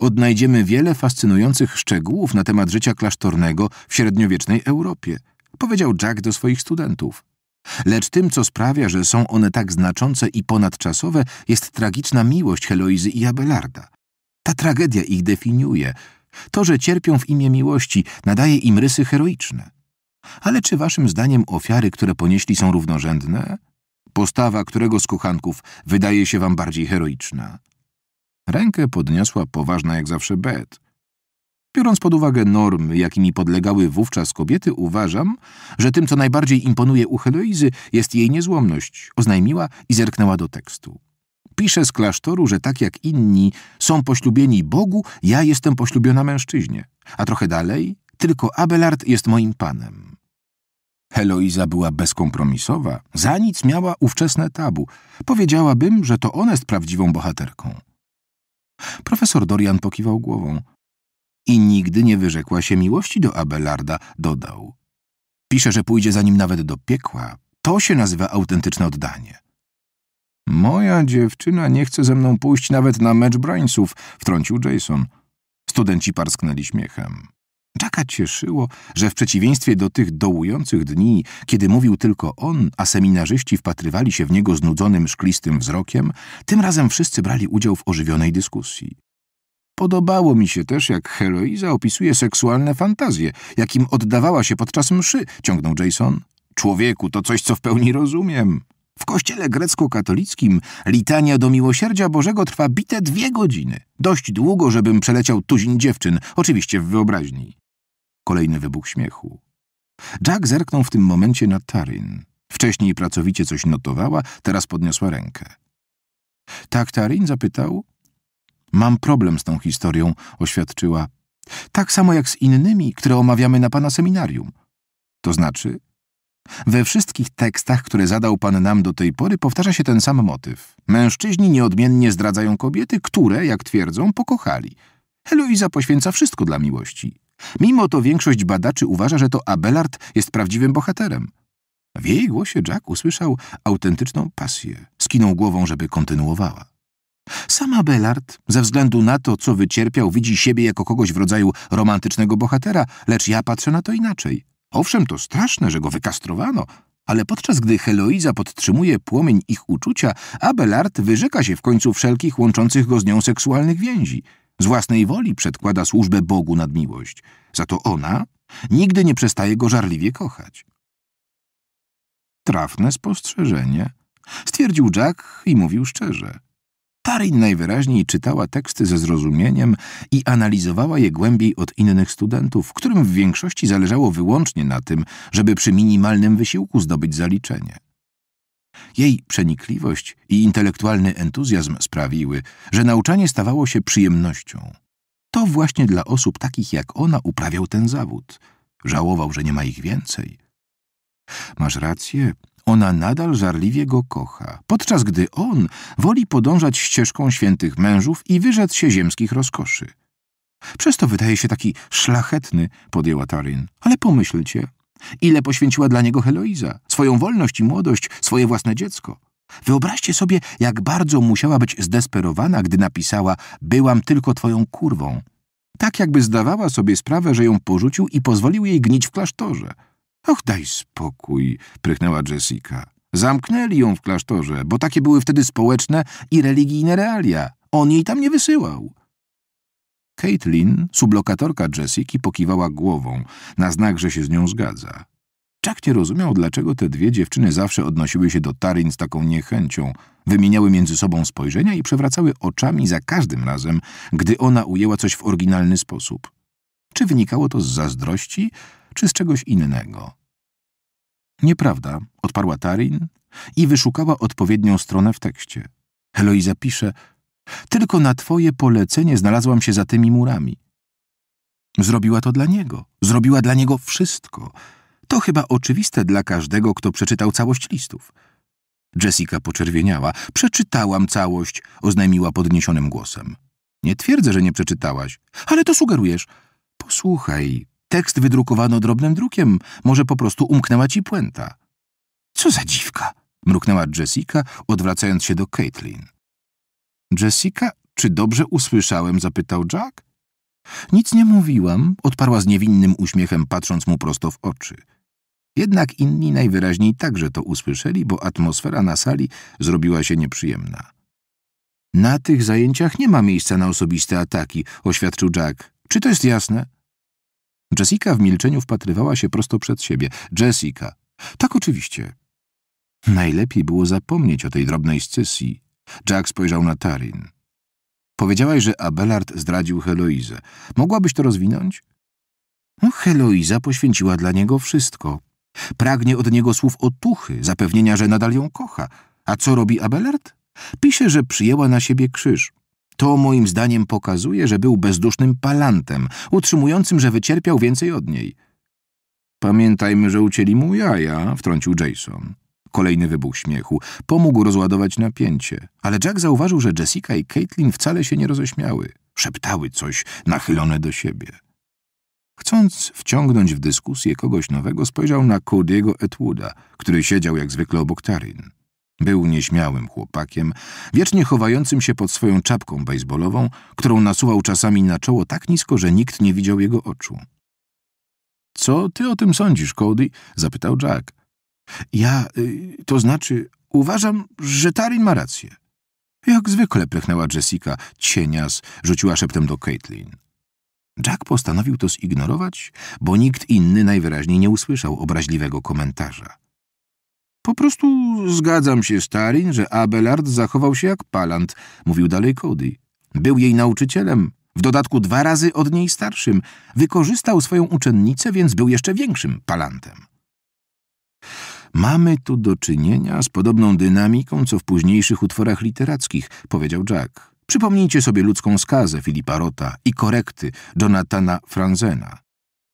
odnajdziemy wiele fascynujących szczegółów na temat życia klasztornego w średniowiecznej Europie, powiedział Jack do swoich studentów. Lecz tym, co sprawia, że są one tak znaczące i ponadczasowe, jest tragiczna miłość Heloizy i Abelarda. Ta tragedia ich definiuje. To, że cierpią w imię miłości, nadaje im rysy heroiczne. Ale czy waszym zdaniem ofiary, które ponieśli, są równorzędne? Postawa którego z kochanków wydaje się wam bardziej heroiczna? Rękę podniosła poważna jak zawsze Bet. Biorąc pod uwagę normy, jakimi podlegały wówczas kobiety, uważam, że tym, co najbardziej imponuje u Heloizy, jest jej niezłomność, oznajmiła i zerknęła do tekstu. Pisze z klasztoru, że tak jak inni są poślubieni Bogu, ja jestem poślubiona mężczyźnie. A trochę dalej, tylko Abelard jest moim panem. Heloiza była bezkompromisowa, za nic miała ówczesne tabu. Powiedziałabym, że to ona jest prawdziwą bohaterką. Profesor Dorian pokiwał głową i nigdy nie wyrzekła się miłości do Abelarda, dodał. Pisze, że pójdzie za nim nawet do piekła. To się nazywa autentyczne oddanie. Moja dziewczyna nie chce ze mną pójść nawet na mecz brańców, wtrącił Jason. Studenci parsknęli śmiechem. Jacka cieszyło, że w przeciwieństwie do tych dołujących dni, kiedy mówił tylko on, a seminarzyści wpatrywali się w niego znudzonym, szklistym wzrokiem, tym razem wszyscy brali udział w ożywionej dyskusji. Podobało mi się też, jak Heloiza opisuje seksualne fantazje, jakim oddawała się podczas mszy, ciągnął Jason. Człowieku, to coś, co w pełni rozumiem. W kościele grecko-katolickim litania do miłosierdzia Bożego trwa bite dwie godziny. Dość długo, żebym przeleciał tuzin dziewczyn, oczywiście w wyobraźni. Kolejny wybuch śmiechu. Jack zerknął w tym momencie na Taryn, Wcześniej pracowicie coś notowała, teraz podniosła rękę. Tak, Taryn zapytał. Mam problem z tą historią, oświadczyła. Tak samo jak z innymi, które omawiamy na pana seminarium. To znaczy? We wszystkich tekstach, które zadał pan nam do tej pory, powtarza się ten sam motyw. Mężczyźni nieodmiennie zdradzają kobiety, które, jak twierdzą, pokochali. Heloiza poświęca wszystko dla miłości. Mimo to większość badaczy uważa, że to Abelard jest prawdziwym bohaterem. W jej głosie Jack usłyszał autentyczną pasję. Skinął głową, żeby kontynuowała. Sama Bellard, ze względu na to, co wycierpiał, widzi siebie jako kogoś w rodzaju romantycznego bohatera, lecz ja patrzę na to inaczej. Owszem, to straszne, że go wykastrowano, ale podczas gdy Heloiza podtrzymuje płomień ich uczucia, Abelard wyrzeka się w końcu wszelkich łączących go z nią seksualnych więzi. Z własnej woli przedkłada służbę Bogu nad miłość. Za to ona nigdy nie przestaje go żarliwie kochać. Trafne spostrzeżenie, stwierdził Jack i mówił szczerze. Tarin najwyraźniej czytała teksty ze zrozumieniem i analizowała je głębiej od innych studentów, którym w większości zależało wyłącznie na tym, żeby przy minimalnym wysiłku zdobyć zaliczenie. Jej przenikliwość i intelektualny entuzjazm sprawiły, że nauczanie stawało się przyjemnością. To właśnie dla osób takich jak ona uprawiał ten zawód. Żałował, że nie ma ich więcej. Masz rację, ona nadal żarliwie go kocha, podczas gdy on woli podążać ścieżką świętych mężów i wyrzec się ziemskich rozkoszy. Przez to wydaje się taki szlachetny, podjęła Taryn. Ale pomyślcie, ile poświęciła dla niego Heloiza, swoją wolność i młodość, swoje własne dziecko. Wyobraźcie sobie, jak bardzo musiała być zdesperowana, gdy napisała Byłam tylko twoją kurwą. Tak jakby zdawała sobie sprawę, że ją porzucił i pozwolił jej gnić w klasztorze. Och, daj spokój, prychnęła Jessica. Zamknęli ją w klasztorze, bo takie były wtedy społeczne i religijne realia. On jej tam nie wysyłał. Caitlin, sublokatorka Jessiki, pokiwała głową, na znak, że się z nią zgadza. Jack nie rozumiał, dlaczego te dwie dziewczyny zawsze odnosiły się do Taryn z taką niechęcią, wymieniały między sobą spojrzenia i przewracały oczami za każdym razem, gdy ona ujęła coś w oryginalny sposób. Czy wynikało to z zazdrości, czy z czegoś innego? Nieprawda, odparła Tarin i wyszukała odpowiednią stronę w tekście. Eloiza pisze, tylko na twoje polecenie znalazłam się za tymi murami. Zrobiła to dla niego, zrobiła dla niego wszystko. To chyba oczywiste dla każdego, kto przeczytał całość listów. Jessica poczerwieniała. Przeczytałam całość, oznajmiła podniesionym głosem. Nie twierdzę, że nie przeczytałaś, ale to sugerujesz. Posłuchaj, tekst wydrukowano drobnym drukiem. Może po prostu umknęła ci puenta. Co za dziwka, mruknęła Jessica, odwracając się do Caitlin. Jessica, czy dobrze usłyszałem? zapytał Jack. Nic nie mówiłam, odparła z niewinnym uśmiechem, patrząc mu prosto w oczy. Jednak inni najwyraźniej także to usłyszeli, bo atmosfera na sali zrobiła się nieprzyjemna. Na tych zajęciach nie ma miejsca na osobiste ataki, oświadczył Jack. Czy to jest jasne? Jessica w milczeniu wpatrywała się prosto przed siebie. Jessica. Tak, oczywiście. Najlepiej było zapomnieć o tej drobnej scysji. Jack spojrzał na Tarin. Powiedziałaś, że Abelard zdradził Heloizę. Mogłabyś to rozwinąć? No, Heloiza poświęciła dla niego wszystko. Pragnie od niego słów otuchy, zapewnienia, że nadal ją kocha. A co robi Abelard? Pisze, że przyjęła na siebie krzyż. To moim zdaniem pokazuje, że był bezdusznym palantem, utrzymującym, że wycierpiał więcej od niej. Pamiętajmy, że ucięli mu jaja, wtrącił Jason. Kolejny wybuch śmiechu. Pomógł rozładować napięcie. Ale Jack zauważył, że Jessica i Caitlin wcale się nie roześmiały. Szeptały coś, nachylone do siebie. Chcąc wciągnąć w dyskusję kogoś nowego, spojrzał na Cody'ego Etwooda, który siedział jak zwykle obok Taryn. Był nieśmiałym chłopakiem, wiecznie chowającym się pod swoją czapką bejsbolową, którą nasuwał czasami na czoło tak nisko, że nikt nie widział jego oczu. Co ty o tym sądzisz, Cody? zapytał Jack. Ja, y, to znaczy, uważam, że Tarin ma rację. Jak zwykle prychnęła Jessica, cienias, rzuciła szeptem do Caitlin. Jack postanowił to zignorować, bo nikt inny najwyraźniej nie usłyszał obraźliwego komentarza. Po prostu zgadzam się, Starin, że Abelard zachował się jak palant, mówił dalej Cody. Był jej nauczycielem, w dodatku dwa razy od niej starszym. Wykorzystał swoją uczennicę, więc był jeszcze większym palantem. Mamy tu do czynienia z podobną dynamiką, co w późniejszych utworach literackich, powiedział Jack. Przypomnijcie sobie ludzką skazę Filipa Rota i korekty Jonathana Franzena.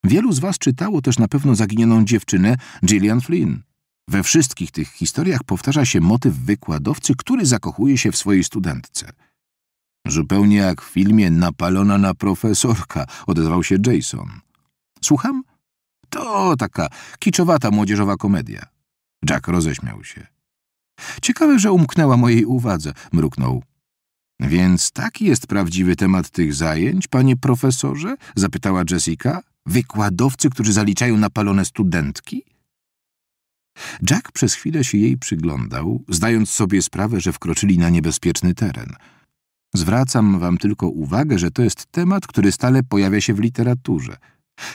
Wielu z was czytało też na pewno zaginioną dziewczynę Gillian Flynn. We wszystkich tych historiach powtarza się motyw wykładowcy, który zakochuje się w swojej studentce. Zupełnie jak w filmie Napalona na profesorka, odezwał się Jason. Słucham? To taka kiczowata młodzieżowa komedia. Jack roześmiał się. Ciekawe, że umknęła mojej uwadze, mruknął. Więc taki jest prawdziwy temat tych zajęć, panie profesorze? zapytała Jessica. Wykładowcy, którzy zaliczają napalone studentki? Jack przez chwilę się jej przyglądał, zdając sobie sprawę, że wkroczyli na niebezpieczny teren. Zwracam wam tylko uwagę, że to jest temat, który stale pojawia się w literaturze.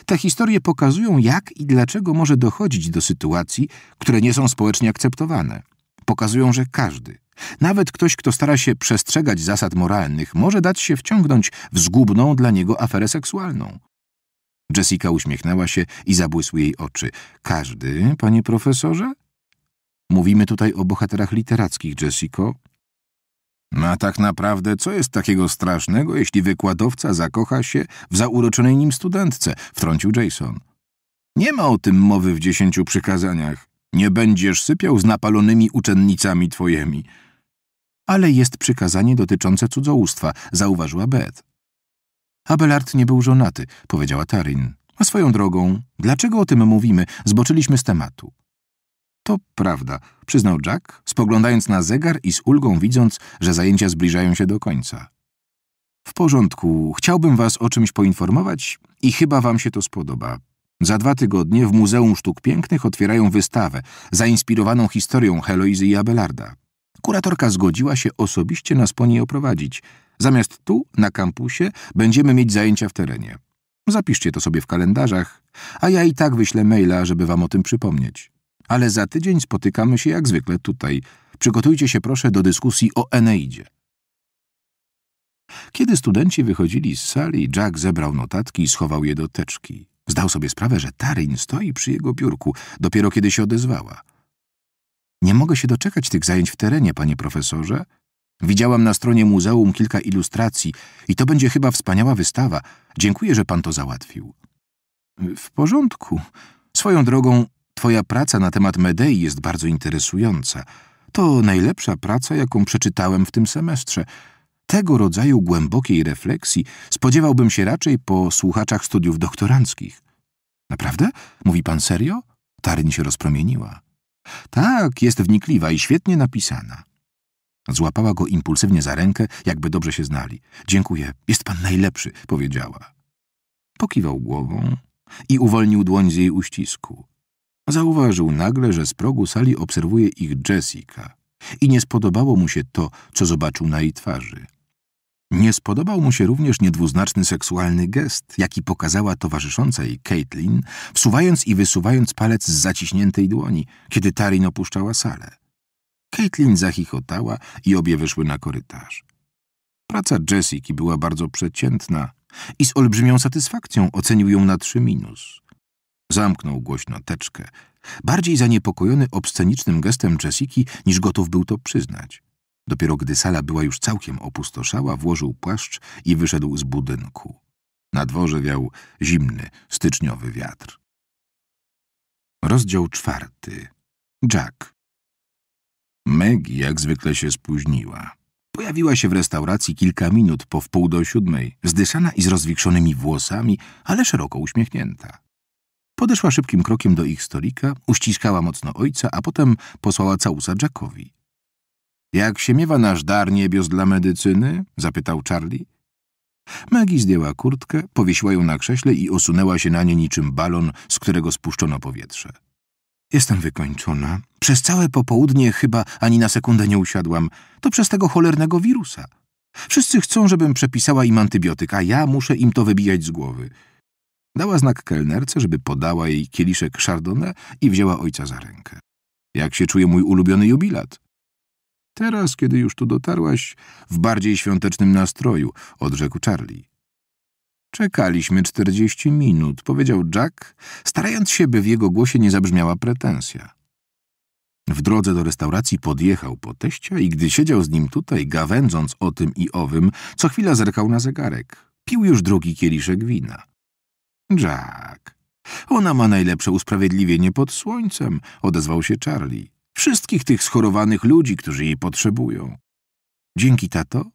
Te historie pokazują, jak i dlaczego może dochodzić do sytuacji, które nie są społecznie akceptowane. Pokazują, że każdy, nawet ktoś, kto stara się przestrzegać zasad moralnych, może dać się wciągnąć w zgubną dla niego aferę seksualną. Jessica uśmiechnęła się i zabłysły jej oczy. Każdy, panie profesorze? Mówimy tutaj o bohaterach literackich, Jessico. No a tak naprawdę, co jest takiego strasznego, jeśli wykładowca zakocha się w zauroczonej nim studentce? Wtrącił Jason. Nie ma o tym mowy w dziesięciu przykazaniach. Nie będziesz sypiał z napalonymi uczennicami twojemi. Ale jest przykazanie dotyczące cudzołóstwa, zauważyła Beth. Abelard nie był żonaty, powiedziała Taryn. A swoją drogą, dlaczego o tym mówimy? Zboczyliśmy z tematu. To prawda, przyznał Jack, spoglądając na zegar i z ulgą widząc, że zajęcia zbliżają się do końca. W porządku, chciałbym was o czymś poinformować i chyba wam się to spodoba. Za dwa tygodnie w Muzeum Sztuk Pięknych otwierają wystawę zainspirowaną historią Heloizy i Abelarda. Kuratorka zgodziła się osobiście nas po niej oprowadzić – Zamiast tu, na kampusie, będziemy mieć zajęcia w terenie. Zapiszcie to sobie w kalendarzach, a ja i tak wyślę maila, żeby wam o tym przypomnieć. Ale za tydzień spotykamy się jak zwykle tutaj. Przygotujcie się proszę do dyskusji o Eneidzie. Kiedy studenci wychodzili z sali, Jack zebrał notatki i schował je do teczki. Zdał sobie sprawę, że Taryn stoi przy jego biurku, dopiero kiedy się odezwała. Nie mogę się doczekać tych zajęć w terenie, panie profesorze, Widziałam na stronie muzeum kilka ilustracji i to będzie chyba wspaniała wystawa. Dziękuję, że pan to załatwił. W porządku. Swoją drogą, twoja praca na temat Medei jest bardzo interesująca. To najlepsza praca, jaką przeczytałem w tym semestrze. Tego rodzaju głębokiej refleksji spodziewałbym się raczej po słuchaczach studiów doktoranckich. Naprawdę? Mówi pan serio? Taryn się rozpromieniła. Tak, jest wnikliwa i świetnie napisana. Złapała go impulsywnie za rękę, jakby dobrze się znali. Dziękuję, jest pan najlepszy, powiedziała. Pokiwał głową i uwolnił dłoń z jej uścisku. Zauważył nagle, że z progu sali obserwuje ich Jessica i nie spodobało mu się to, co zobaczył na jej twarzy. Nie spodobał mu się również niedwuznaczny seksualny gest, jaki pokazała towarzysząca jej Caitlin, wsuwając i wysuwając palec z zaciśniętej dłoni, kiedy Tarin opuszczała salę. Caitlin zachichotała i obie wyszły na korytarz. Praca Jessiki była bardzo przeciętna i z olbrzymią satysfakcją ocenił ją na trzy minus. Zamknął głośno teczkę, bardziej zaniepokojony obscenicznym gestem Jessiki, niż gotów był to przyznać. Dopiero gdy sala była już całkiem opustoszała, włożył płaszcz i wyszedł z budynku. Na dworze wiał zimny, styczniowy wiatr. Rozdział czwarty. Jack. Meg jak zwykle się spóźniła. Pojawiła się w restauracji kilka minut po wpół do siódmej, zdyszana i z rozwikszonymi włosami, ale szeroko uśmiechnięta. Podeszła szybkim krokiem do ich stolika, uściskała mocno ojca, a potem posłała całusa Jackowi. Jak się miewa nasz dar niebios dla medycyny? zapytał Charlie. Maggie zdjęła kurtkę, powiesiła ją na krześle i osunęła się na nie niczym balon, z którego spuszczono powietrze. Jestem wykończona. Przez całe popołudnie chyba ani na sekundę nie usiadłam. To przez tego cholernego wirusa. Wszyscy chcą, żebym przepisała im antybiotyk, a ja muszę im to wybijać z głowy. Dała znak kelnerce, żeby podała jej kieliszek chardonnay i wzięła ojca za rękę. Jak się czuje mój ulubiony jubilat? Teraz, kiedy już tu dotarłaś, w bardziej świątecznym nastroju, odrzekł Charlie. Czekaliśmy czterdzieści minut, powiedział Jack, starając się, by w jego głosie nie zabrzmiała pretensja. W drodze do restauracji podjechał po teścia i gdy siedział z nim tutaj, gawędząc o tym i owym, co chwila zerkał na zegarek. Pił już drugi kieliszek wina. Jack, ona ma najlepsze usprawiedliwienie pod słońcem, odezwał się Charlie. Wszystkich tych schorowanych ludzi, którzy jej potrzebują. Dzięki tato,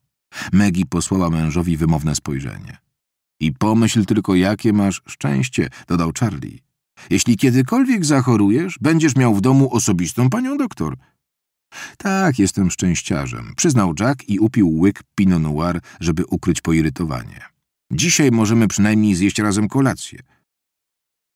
Maggie posłała mężowi wymowne spojrzenie. I pomyśl tylko, jakie masz szczęście, dodał Charlie. Jeśli kiedykolwiek zachorujesz, będziesz miał w domu osobistą panią doktor. Tak, jestem szczęściarzem, przyznał Jack i upił łyk Pinot Noir, żeby ukryć poirytowanie. Dzisiaj możemy przynajmniej zjeść razem kolację.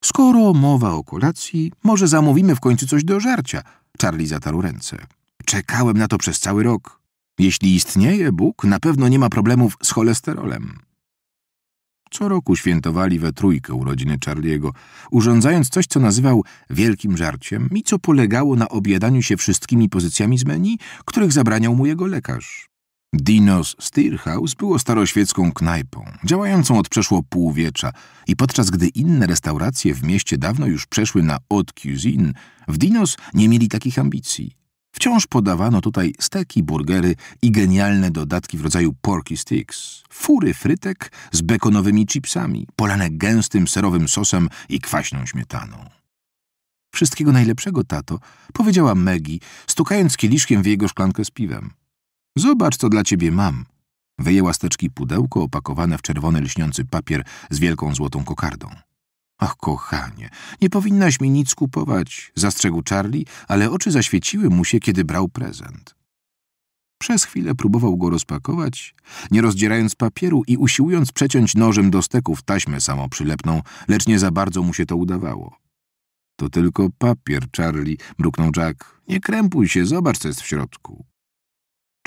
Skoro mowa o kolacji, może zamówimy w końcu coś do żarcia. Charlie zatarł ręce. Czekałem na to przez cały rok. Jeśli istnieje Bóg, na pewno nie ma problemów z cholesterolem. Co roku świętowali we trójkę urodziny Charlie'ego, urządzając coś, co nazywał wielkim żarciem i co polegało na objadaniu się wszystkimi pozycjami z menu, których zabraniał mu jego lekarz. Dinos Steerhouse było staroświecką knajpą, działającą od przeszło półwiecza i podczas gdy inne restauracje w mieście dawno już przeszły na haute cuisine, w Dinos nie mieli takich ambicji. Wciąż podawano tutaj steki, burgery i genialne dodatki w rodzaju porky sticks, fury frytek z bekonowymi chipsami, polane gęstym serowym sosem i kwaśną śmietaną. Wszystkiego najlepszego, tato, powiedziała Megi, stukając kieliszkiem w jego szklankę z piwem. Zobacz, co dla ciebie mam. Wyjęła steczki pudełko opakowane w czerwony lśniący papier z wielką złotą kokardą. Ach, kochanie, nie powinnaś mi nic kupować, zastrzegł Charlie, ale oczy zaświeciły mu się, kiedy brał prezent. Przez chwilę próbował go rozpakować, nie rozdzierając papieru i usiłując przeciąć nożem do steków taśmę samoprzylepną, lecz nie za bardzo mu się to udawało. To tylko papier, Charlie, mruknął Jack. Nie krępuj się, zobacz, co jest w środku.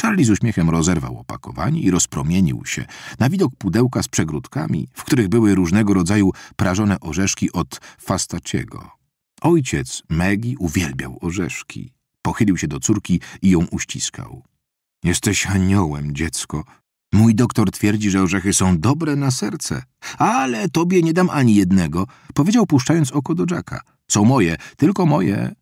Charlie z uśmiechem rozerwał opakowanie i rozpromienił się. Na widok pudełka z przegródkami, w których były różnego rodzaju prażone orzeszki od Fastaciego. Ojciec Megi uwielbiał orzeszki. Pochylił się do córki i ją uściskał. Jesteś aniołem, dziecko. Mój doktor twierdzi, że orzechy są dobre na serce. Ale tobie nie dam ani jednego, powiedział puszczając oko do Jacka. Są moje, tylko moje.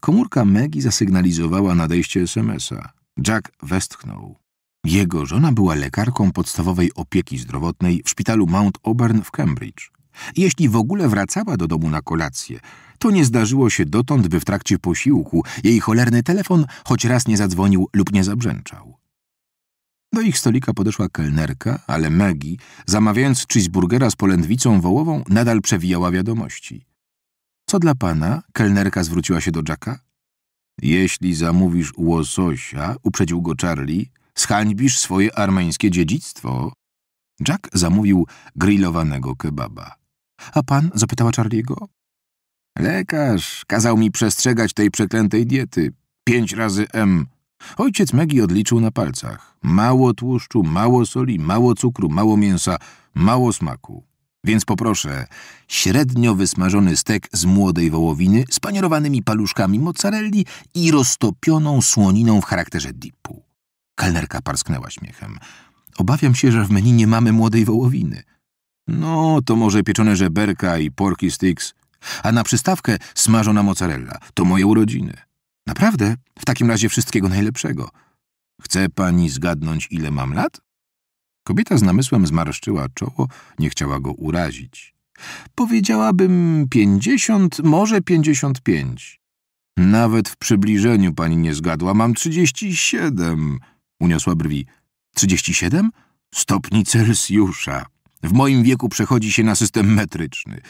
Komórka Megi zasygnalizowała nadejście SMS-a. Jack westchnął. Jego żona była lekarką podstawowej opieki zdrowotnej w szpitalu Mount Auburn w Cambridge. Jeśli w ogóle wracała do domu na kolację, to nie zdarzyło się dotąd, by w trakcie posiłku jej cholerny telefon choć raz nie zadzwonił lub nie zabrzęczał. Do ich stolika podeszła kelnerka, ale Maggie, zamawiając cheeseburgera z polędwicą wołową, nadal przewijała wiadomości. Co dla pana? Kelnerka zwróciła się do Jacka. Jeśli zamówisz łososia, uprzedził go Charlie, zhańbisz swoje armeńskie dziedzictwo. Jack zamówił grillowanego kebaba. A pan? zapytała Charlie'ego. Lekarz kazał mi przestrzegać tej przeklętej diety. Pięć razy M. Ojciec Megi odliczył na palcach. Mało tłuszczu, mało soli, mało cukru, mało mięsa, mało smaku. Więc poproszę średnio wysmażony stek z młodej wołowiny z panierowanymi paluszkami mozzarelli i roztopioną słoniną w charakterze dipu. Kelnerka parsknęła śmiechem. Obawiam się, że w menu nie mamy młodej wołowiny. No, to może pieczone żeberka i porki sticks. A na przystawkę smażona mozzarella. To moje urodziny. Naprawdę? W takim razie wszystkiego najlepszego. Chce pani zgadnąć, ile mam lat? Kobieta z namysłem zmarszczyła czoło, nie chciała go urazić. Powiedziałabym pięćdziesiąt, może pięćdziesiąt pięć. Nawet w przybliżeniu pani nie zgadła. Mam trzydzieści siedem. Uniosła brwi. Trzydzieści siedem? Stopni Celsjusza. W moim wieku przechodzi się na system metryczny.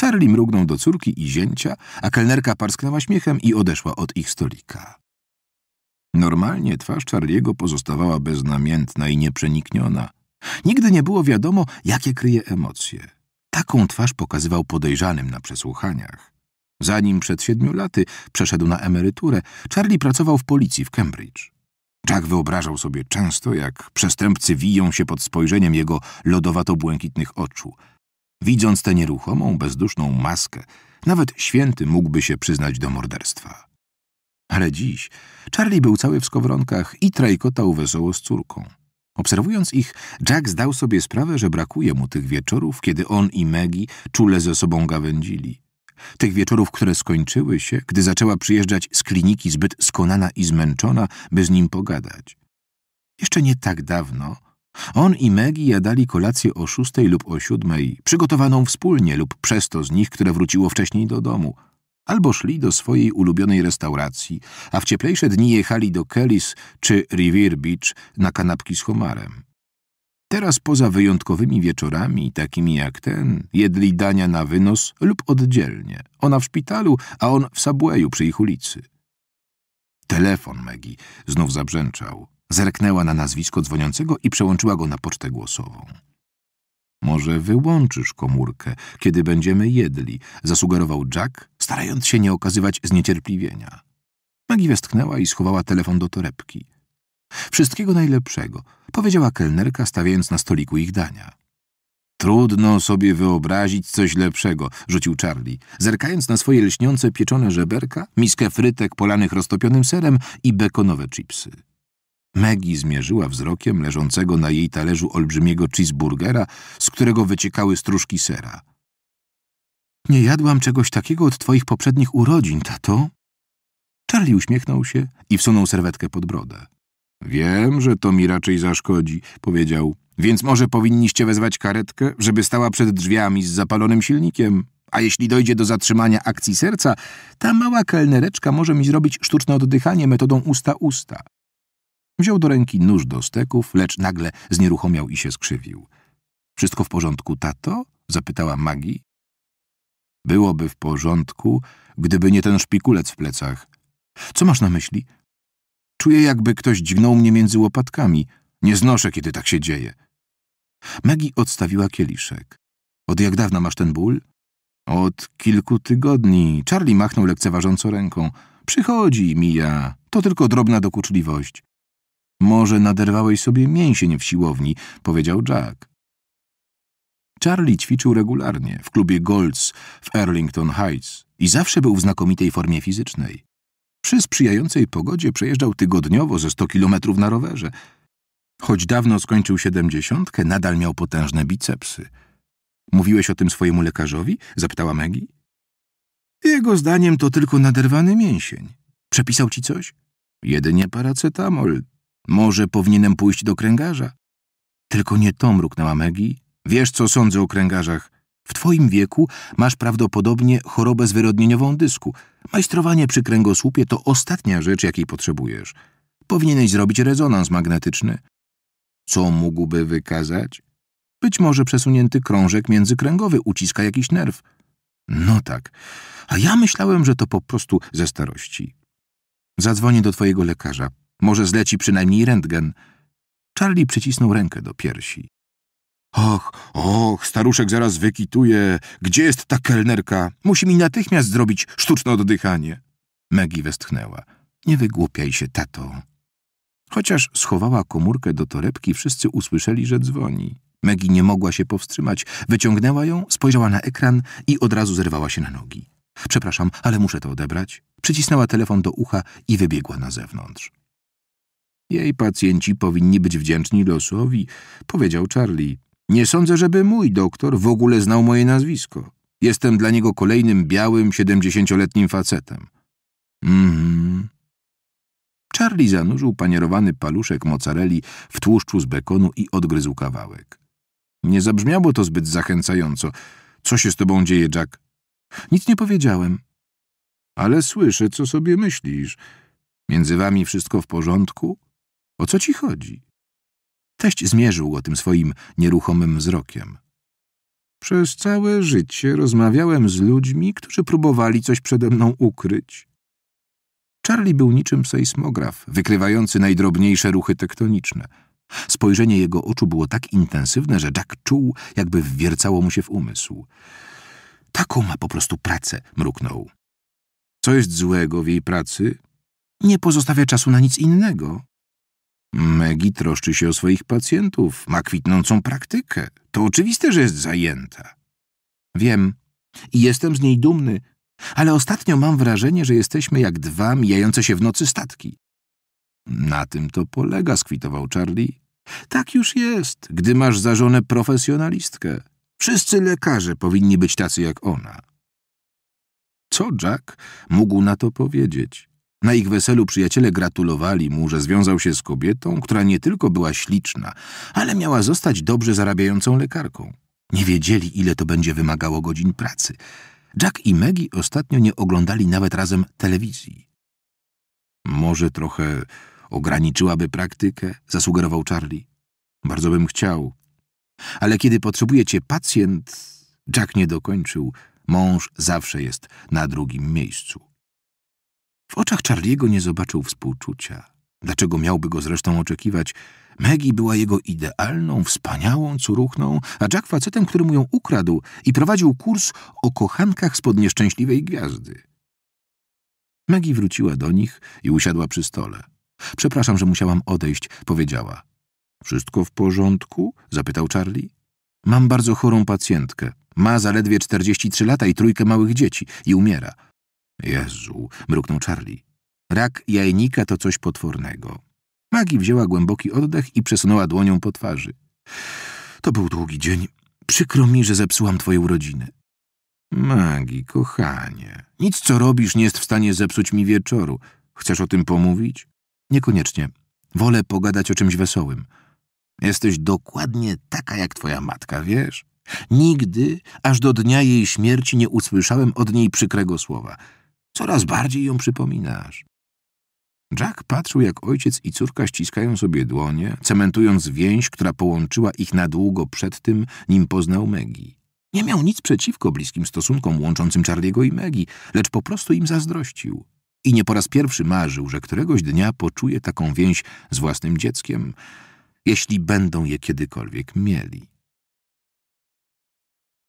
Charlie mrugnął do córki i zięcia, a kelnerka parsknęła śmiechem i odeszła od ich stolika. Normalnie twarz Charliego pozostawała beznamiętna i nieprzenikniona. Nigdy nie było wiadomo, jakie kryje emocje. Taką twarz pokazywał podejrzanym na przesłuchaniach. Zanim przed siedmiu laty przeszedł na emeryturę, Charlie pracował w policji w Cambridge. Jack wyobrażał sobie często, jak przestępcy wiją się pod spojrzeniem jego lodowato-błękitnych oczu. Widząc tę nieruchomą, bezduszną maskę, nawet święty mógłby się przyznać do morderstwa. Ale dziś Charlie był cały w skowronkach i trajkotał wesoło z córką. Obserwując ich, Jack zdał sobie sprawę, że brakuje mu tych wieczorów, kiedy on i Maggie czule ze sobą gawędzili. Tych wieczorów, które skończyły się, gdy zaczęła przyjeżdżać z kliniki zbyt skonana i zmęczona, by z nim pogadać. Jeszcze nie tak dawno on i Maggie jadali kolację o szóstej lub o siódmej, przygotowaną wspólnie lub przez to z nich, które wróciło wcześniej do domu – albo szli do swojej ulubionej restauracji, a w cieplejsze dni jechali do Kelly's czy Rivier Beach na kanapki z homarem. Teraz poza wyjątkowymi wieczorami, takimi jak ten, jedli dania na wynos lub oddzielnie. Ona w szpitalu, a on w Subwayu przy ich ulicy. Telefon Megi znów zabrzęczał. Zerknęła na nazwisko dzwoniącego i przełączyła go na pocztę głosową. Może wyłączysz komórkę, kiedy będziemy jedli, zasugerował Jack, starając się nie okazywać zniecierpliwienia. Maggie westchnęła i schowała telefon do torebki. Wszystkiego najlepszego, powiedziała kelnerka, stawiając na stoliku ich dania. Trudno sobie wyobrazić coś lepszego, rzucił Charlie, zerkając na swoje lśniące pieczone żeberka, miskę frytek polanych roztopionym serem i bekonowe chipsy. Megi zmierzyła wzrokiem leżącego na jej talerzu olbrzymiego cheeseburgera, z którego wyciekały stróżki sera. Nie jadłam czegoś takiego od twoich poprzednich urodzin, tato. Charlie uśmiechnął się i wsunął serwetkę pod brodę. Wiem, że to mi raczej zaszkodzi, powiedział. Więc może powinniście wezwać karetkę, żeby stała przed drzwiami z zapalonym silnikiem. A jeśli dojdzie do zatrzymania akcji serca, ta mała kelnereczka może mi zrobić sztuczne oddychanie metodą usta-usta. Wziął do ręki nóż do steków, lecz nagle znieruchomiał i się skrzywił. Wszystko w porządku, tato? zapytała Magi. Byłoby w porządku, gdyby nie ten szpikulec w plecach. Co masz na myśli? Czuję, jakby ktoś dźgnął mnie między łopatkami. Nie znoszę, kiedy tak się dzieje. Magi odstawiła kieliszek. Od jak dawna masz ten ból? Od kilku tygodni. Charlie machnął lekceważąco ręką. Przychodzi, mija. To tylko drobna dokuczliwość. Może naderwałeś sobie mięsień w siłowni, powiedział Jack. Charlie ćwiczył regularnie w klubie Golds w Arlington Heights i zawsze był w znakomitej formie fizycznej. Przy sprzyjającej pogodzie przejeżdżał tygodniowo ze 100 kilometrów na rowerze. Choć dawno skończył siedemdziesiątkę, nadal miał potężne bicepsy. Mówiłeś o tym swojemu lekarzowi? zapytała Maggie. Jego zdaniem to tylko naderwany mięsień. Przepisał ci coś? Jedynie paracetamol, może powinienem pójść do kręgarza? Tylko nie to, mruknęła Megi. Wiesz, co sądzę o kręgarzach. W twoim wieku masz prawdopodobnie chorobę zwyrodnieniową dysku. Majstrowanie przy kręgosłupie to ostatnia rzecz, jakiej potrzebujesz. Powinieneś zrobić rezonans magnetyczny. Co mógłby wykazać? Być może przesunięty krążek międzykręgowy uciska jakiś nerw. No tak. A ja myślałem, że to po prostu ze starości. Zadzwonię do twojego lekarza. Może zleci przynajmniej rentgen. Charlie przycisnął rękę do piersi. Och, och, staruszek zaraz wykituje. Gdzie jest ta kelnerka? Musi mi natychmiast zrobić sztuczne oddychanie. Megi westchnęła. Nie wygłupiaj się, tato. Chociaż schowała komórkę do torebki, wszyscy usłyszeli, że dzwoni. Megi nie mogła się powstrzymać. Wyciągnęła ją, spojrzała na ekran i od razu zerwała się na nogi. Przepraszam, ale muszę to odebrać. Przycisnęła telefon do ucha i wybiegła na zewnątrz. Jej pacjenci powinni być wdzięczni losowi, powiedział Charlie. Nie sądzę, żeby mój doktor w ogóle znał moje nazwisko. Jestem dla niego kolejnym białym, siedemdziesięcioletnim facetem. Mhm. Charlie zanurzył panierowany paluszek mozzarelli w tłuszczu z bekonu i odgryzł kawałek. Nie zabrzmiało to zbyt zachęcająco. Co się z tobą dzieje, Jack? Nic nie powiedziałem. Ale słyszę, co sobie myślisz. Między wami wszystko w porządku? O co ci chodzi? Teść zmierzył go tym swoim nieruchomym wzrokiem. Przez całe życie rozmawiałem z ludźmi, którzy próbowali coś przede mną ukryć. Charlie był niczym sejsmograf, wykrywający najdrobniejsze ruchy tektoniczne. Spojrzenie jego oczu było tak intensywne, że Jack czuł, jakby wwiercało mu się w umysł. Taką ma po prostu pracę, mruknął. Co jest złego w jej pracy? Nie pozostawia czasu na nic innego. Megi troszczy się o swoich pacjentów, ma kwitnącą praktykę. To oczywiste, że jest zajęta. Wiem i jestem z niej dumny, ale ostatnio mam wrażenie, że jesteśmy jak dwa mijające się w nocy statki. Na tym to polega, skwitował Charlie. Tak już jest, gdy masz za żonę profesjonalistkę. Wszyscy lekarze powinni być tacy jak ona. Co Jack mógł na to powiedzieć? Na ich weselu przyjaciele gratulowali mu, że związał się z kobietą, która nie tylko była śliczna, ale miała zostać dobrze zarabiającą lekarką. Nie wiedzieli, ile to będzie wymagało godzin pracy. Jack i Maggie ostatnio nie oglądali nawet razem telewizji. Może trochę ograniczyłaby praktykę, zasugerował Charlie. Bardzo bym chciał. Ale kiedy potrzebujecie pacjent, Jack nie dokończył. Mąż zawsze jest na drugim miejscu. W oczach Charliego nie zobaczył współczucia. Dlaczego miałby go zresztą oczekiwać? Maggie była jego idealną, wspaniałą córuchną, a Jack facetem, który mu ją ukradł i prowadził kurs o kochankach spod nieszczęśliwej gwiazdy. Maggie wróciła do nich i usiadła przy stole. Przepraszam, że musiałam odejść, powiedziała. Wszystko w porządku? zapytał Charlie. Mam bardzo chorą pacjentkę. Ma zaledwie 43 lata i trójkę małych dzieci i umiera. Jezu, mruknął Charlie. Rak jajnika to coś potwornego. Magi wzięła głęboki oddech i przesunęła dłonią po twarzy. To był długi dzień. Przykro mi, że zepsułam twoje urodziny. Magi, kochanie, nic co robisz nie jest w stanie zepsuć mi wieczoru. Chcesz o tym pomówić? Niekoniecznie. Wolę pogadać o czymś wesołym. Jesteś dokładnie taka jak twoja matka, wiesz? Nigdy, aż do dnia jej śmierci, nie usłyszałem od niej przykrego słowa – Coraz bardziej ją przypominasz. Jack patrzył, jak ojciec i córka ściskają sobie dłonie, cementując więź, która połączyła ich na długo przed tym, nim poznał Megi. Nie miał nic przeciwko bliskim stosunkom łączącym Charliego i Megi, lecz po prostu im zazdrościł. I nie po raz pierwszy marzył, że któregoś dnia poczuje taką więź z własnym dzieckiem, jeśli będą je kiedykolwiek mieli.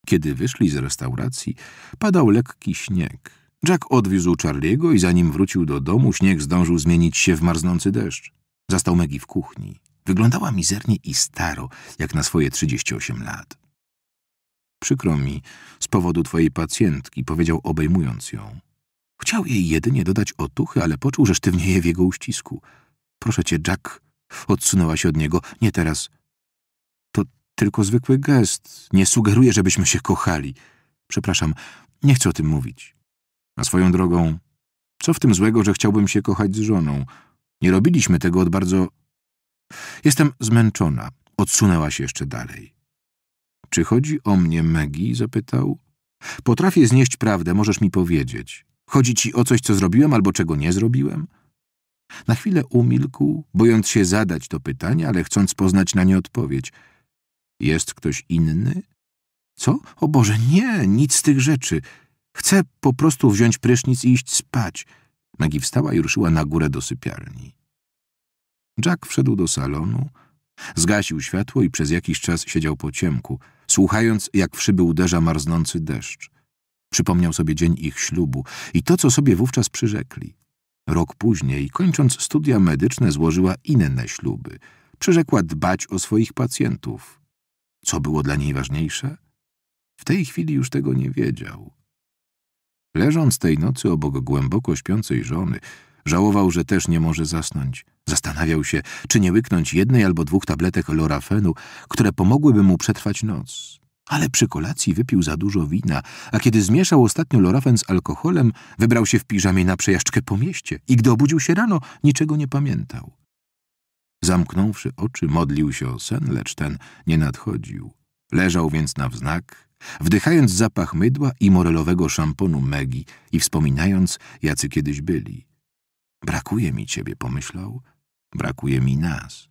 Kiedy wyszli z restauracji, padał lekki śnieg, Jack odwiózł Charliego i zanim wrócił do domu, śnieg zdążył zmienić się w marznący deszcz. Zastał Megi w kuchni. Wyglądała mizernie i staro, jak na swoje 38 lat. Przykro mi, z powodu twojej pacjentki, powiedział obejmując ją. Chciał jej jedynie dodać otuchy, ale poczuł, że sztywnieje w jego uścisku. Proszę cię, Jack, odsunęła się od niego, nie teraz. To tylko zwykły gest. Nie sugeruję, żebyśmy się kochali. Przepraszam, nie chcę o tym mówić. A swoją drogą, co w tym złego, że chciałbym się kochać z żoną? Nie robiliśmy tego od bardzo... Jestem zmęczona. Odsunęła się jeszcze dalej. Czy chodzi o mnie, Megi? zapytał. Potrafię znieść prawdę, możesz mi powiedzieć. Chodzi ci o coś, co zrobiłem albo czego nie zrobiłem? Na chwilę umilkł, bojąc się zadać to pytanie, ale chcąc poznać na nie odpowiedź. Jest ktoś inny? Co? O Boże, nie, nic z tych rzeczy. Chcę po prostu wziąć prysznic i iść spać. Megi wstała i ruszyła na górę do sypialni. Jack wszedł do salonu, zgasił światło i przez jakiś czas siedział po ciemku, słuchając, jak w szyby uderza marznący deszcz. Przypomniał sobie dzień ich ślubu i to, co sobie wówczas przyrzekli. Rok później, kończąc studia medyczne, złożyła inne śluby. Przyrzekła dbać o swoich pacjentów. Co było dla niej ważniejsze? W tej chwili już tego nie wiedział. Leżąc tej nocy obok głęboko śpiącej żony, żałował, że też nie może zasnąć. Zastanawiał się, czy nie łyknąć jednej albo dwóch tabletek lorafenu, które pomogłyby mu przetrwać noc. Ale przy kolacji wypił za dużo wina, a kiedy zmieszał ostatnio lorafen z alkoholem, wybrał się w piżamie na przejażdżkę po mieście i gdy obudził się rano, niczego nie pamiętał. Zamknąwszy oczy, modlił się o sen, lecz ten nie nadchodził. Leżał więc na wznak, wdychając zapach mydła i morelowego szamponu Megi i wspominając, jacy kiedyś byli. Brakuje mi ciebie, pomyślał, brakuje mi nas.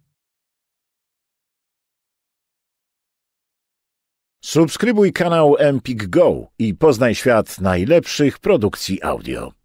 Subskrybuj kanał Empik Go i poznaj świat najlepszych produkcji audio.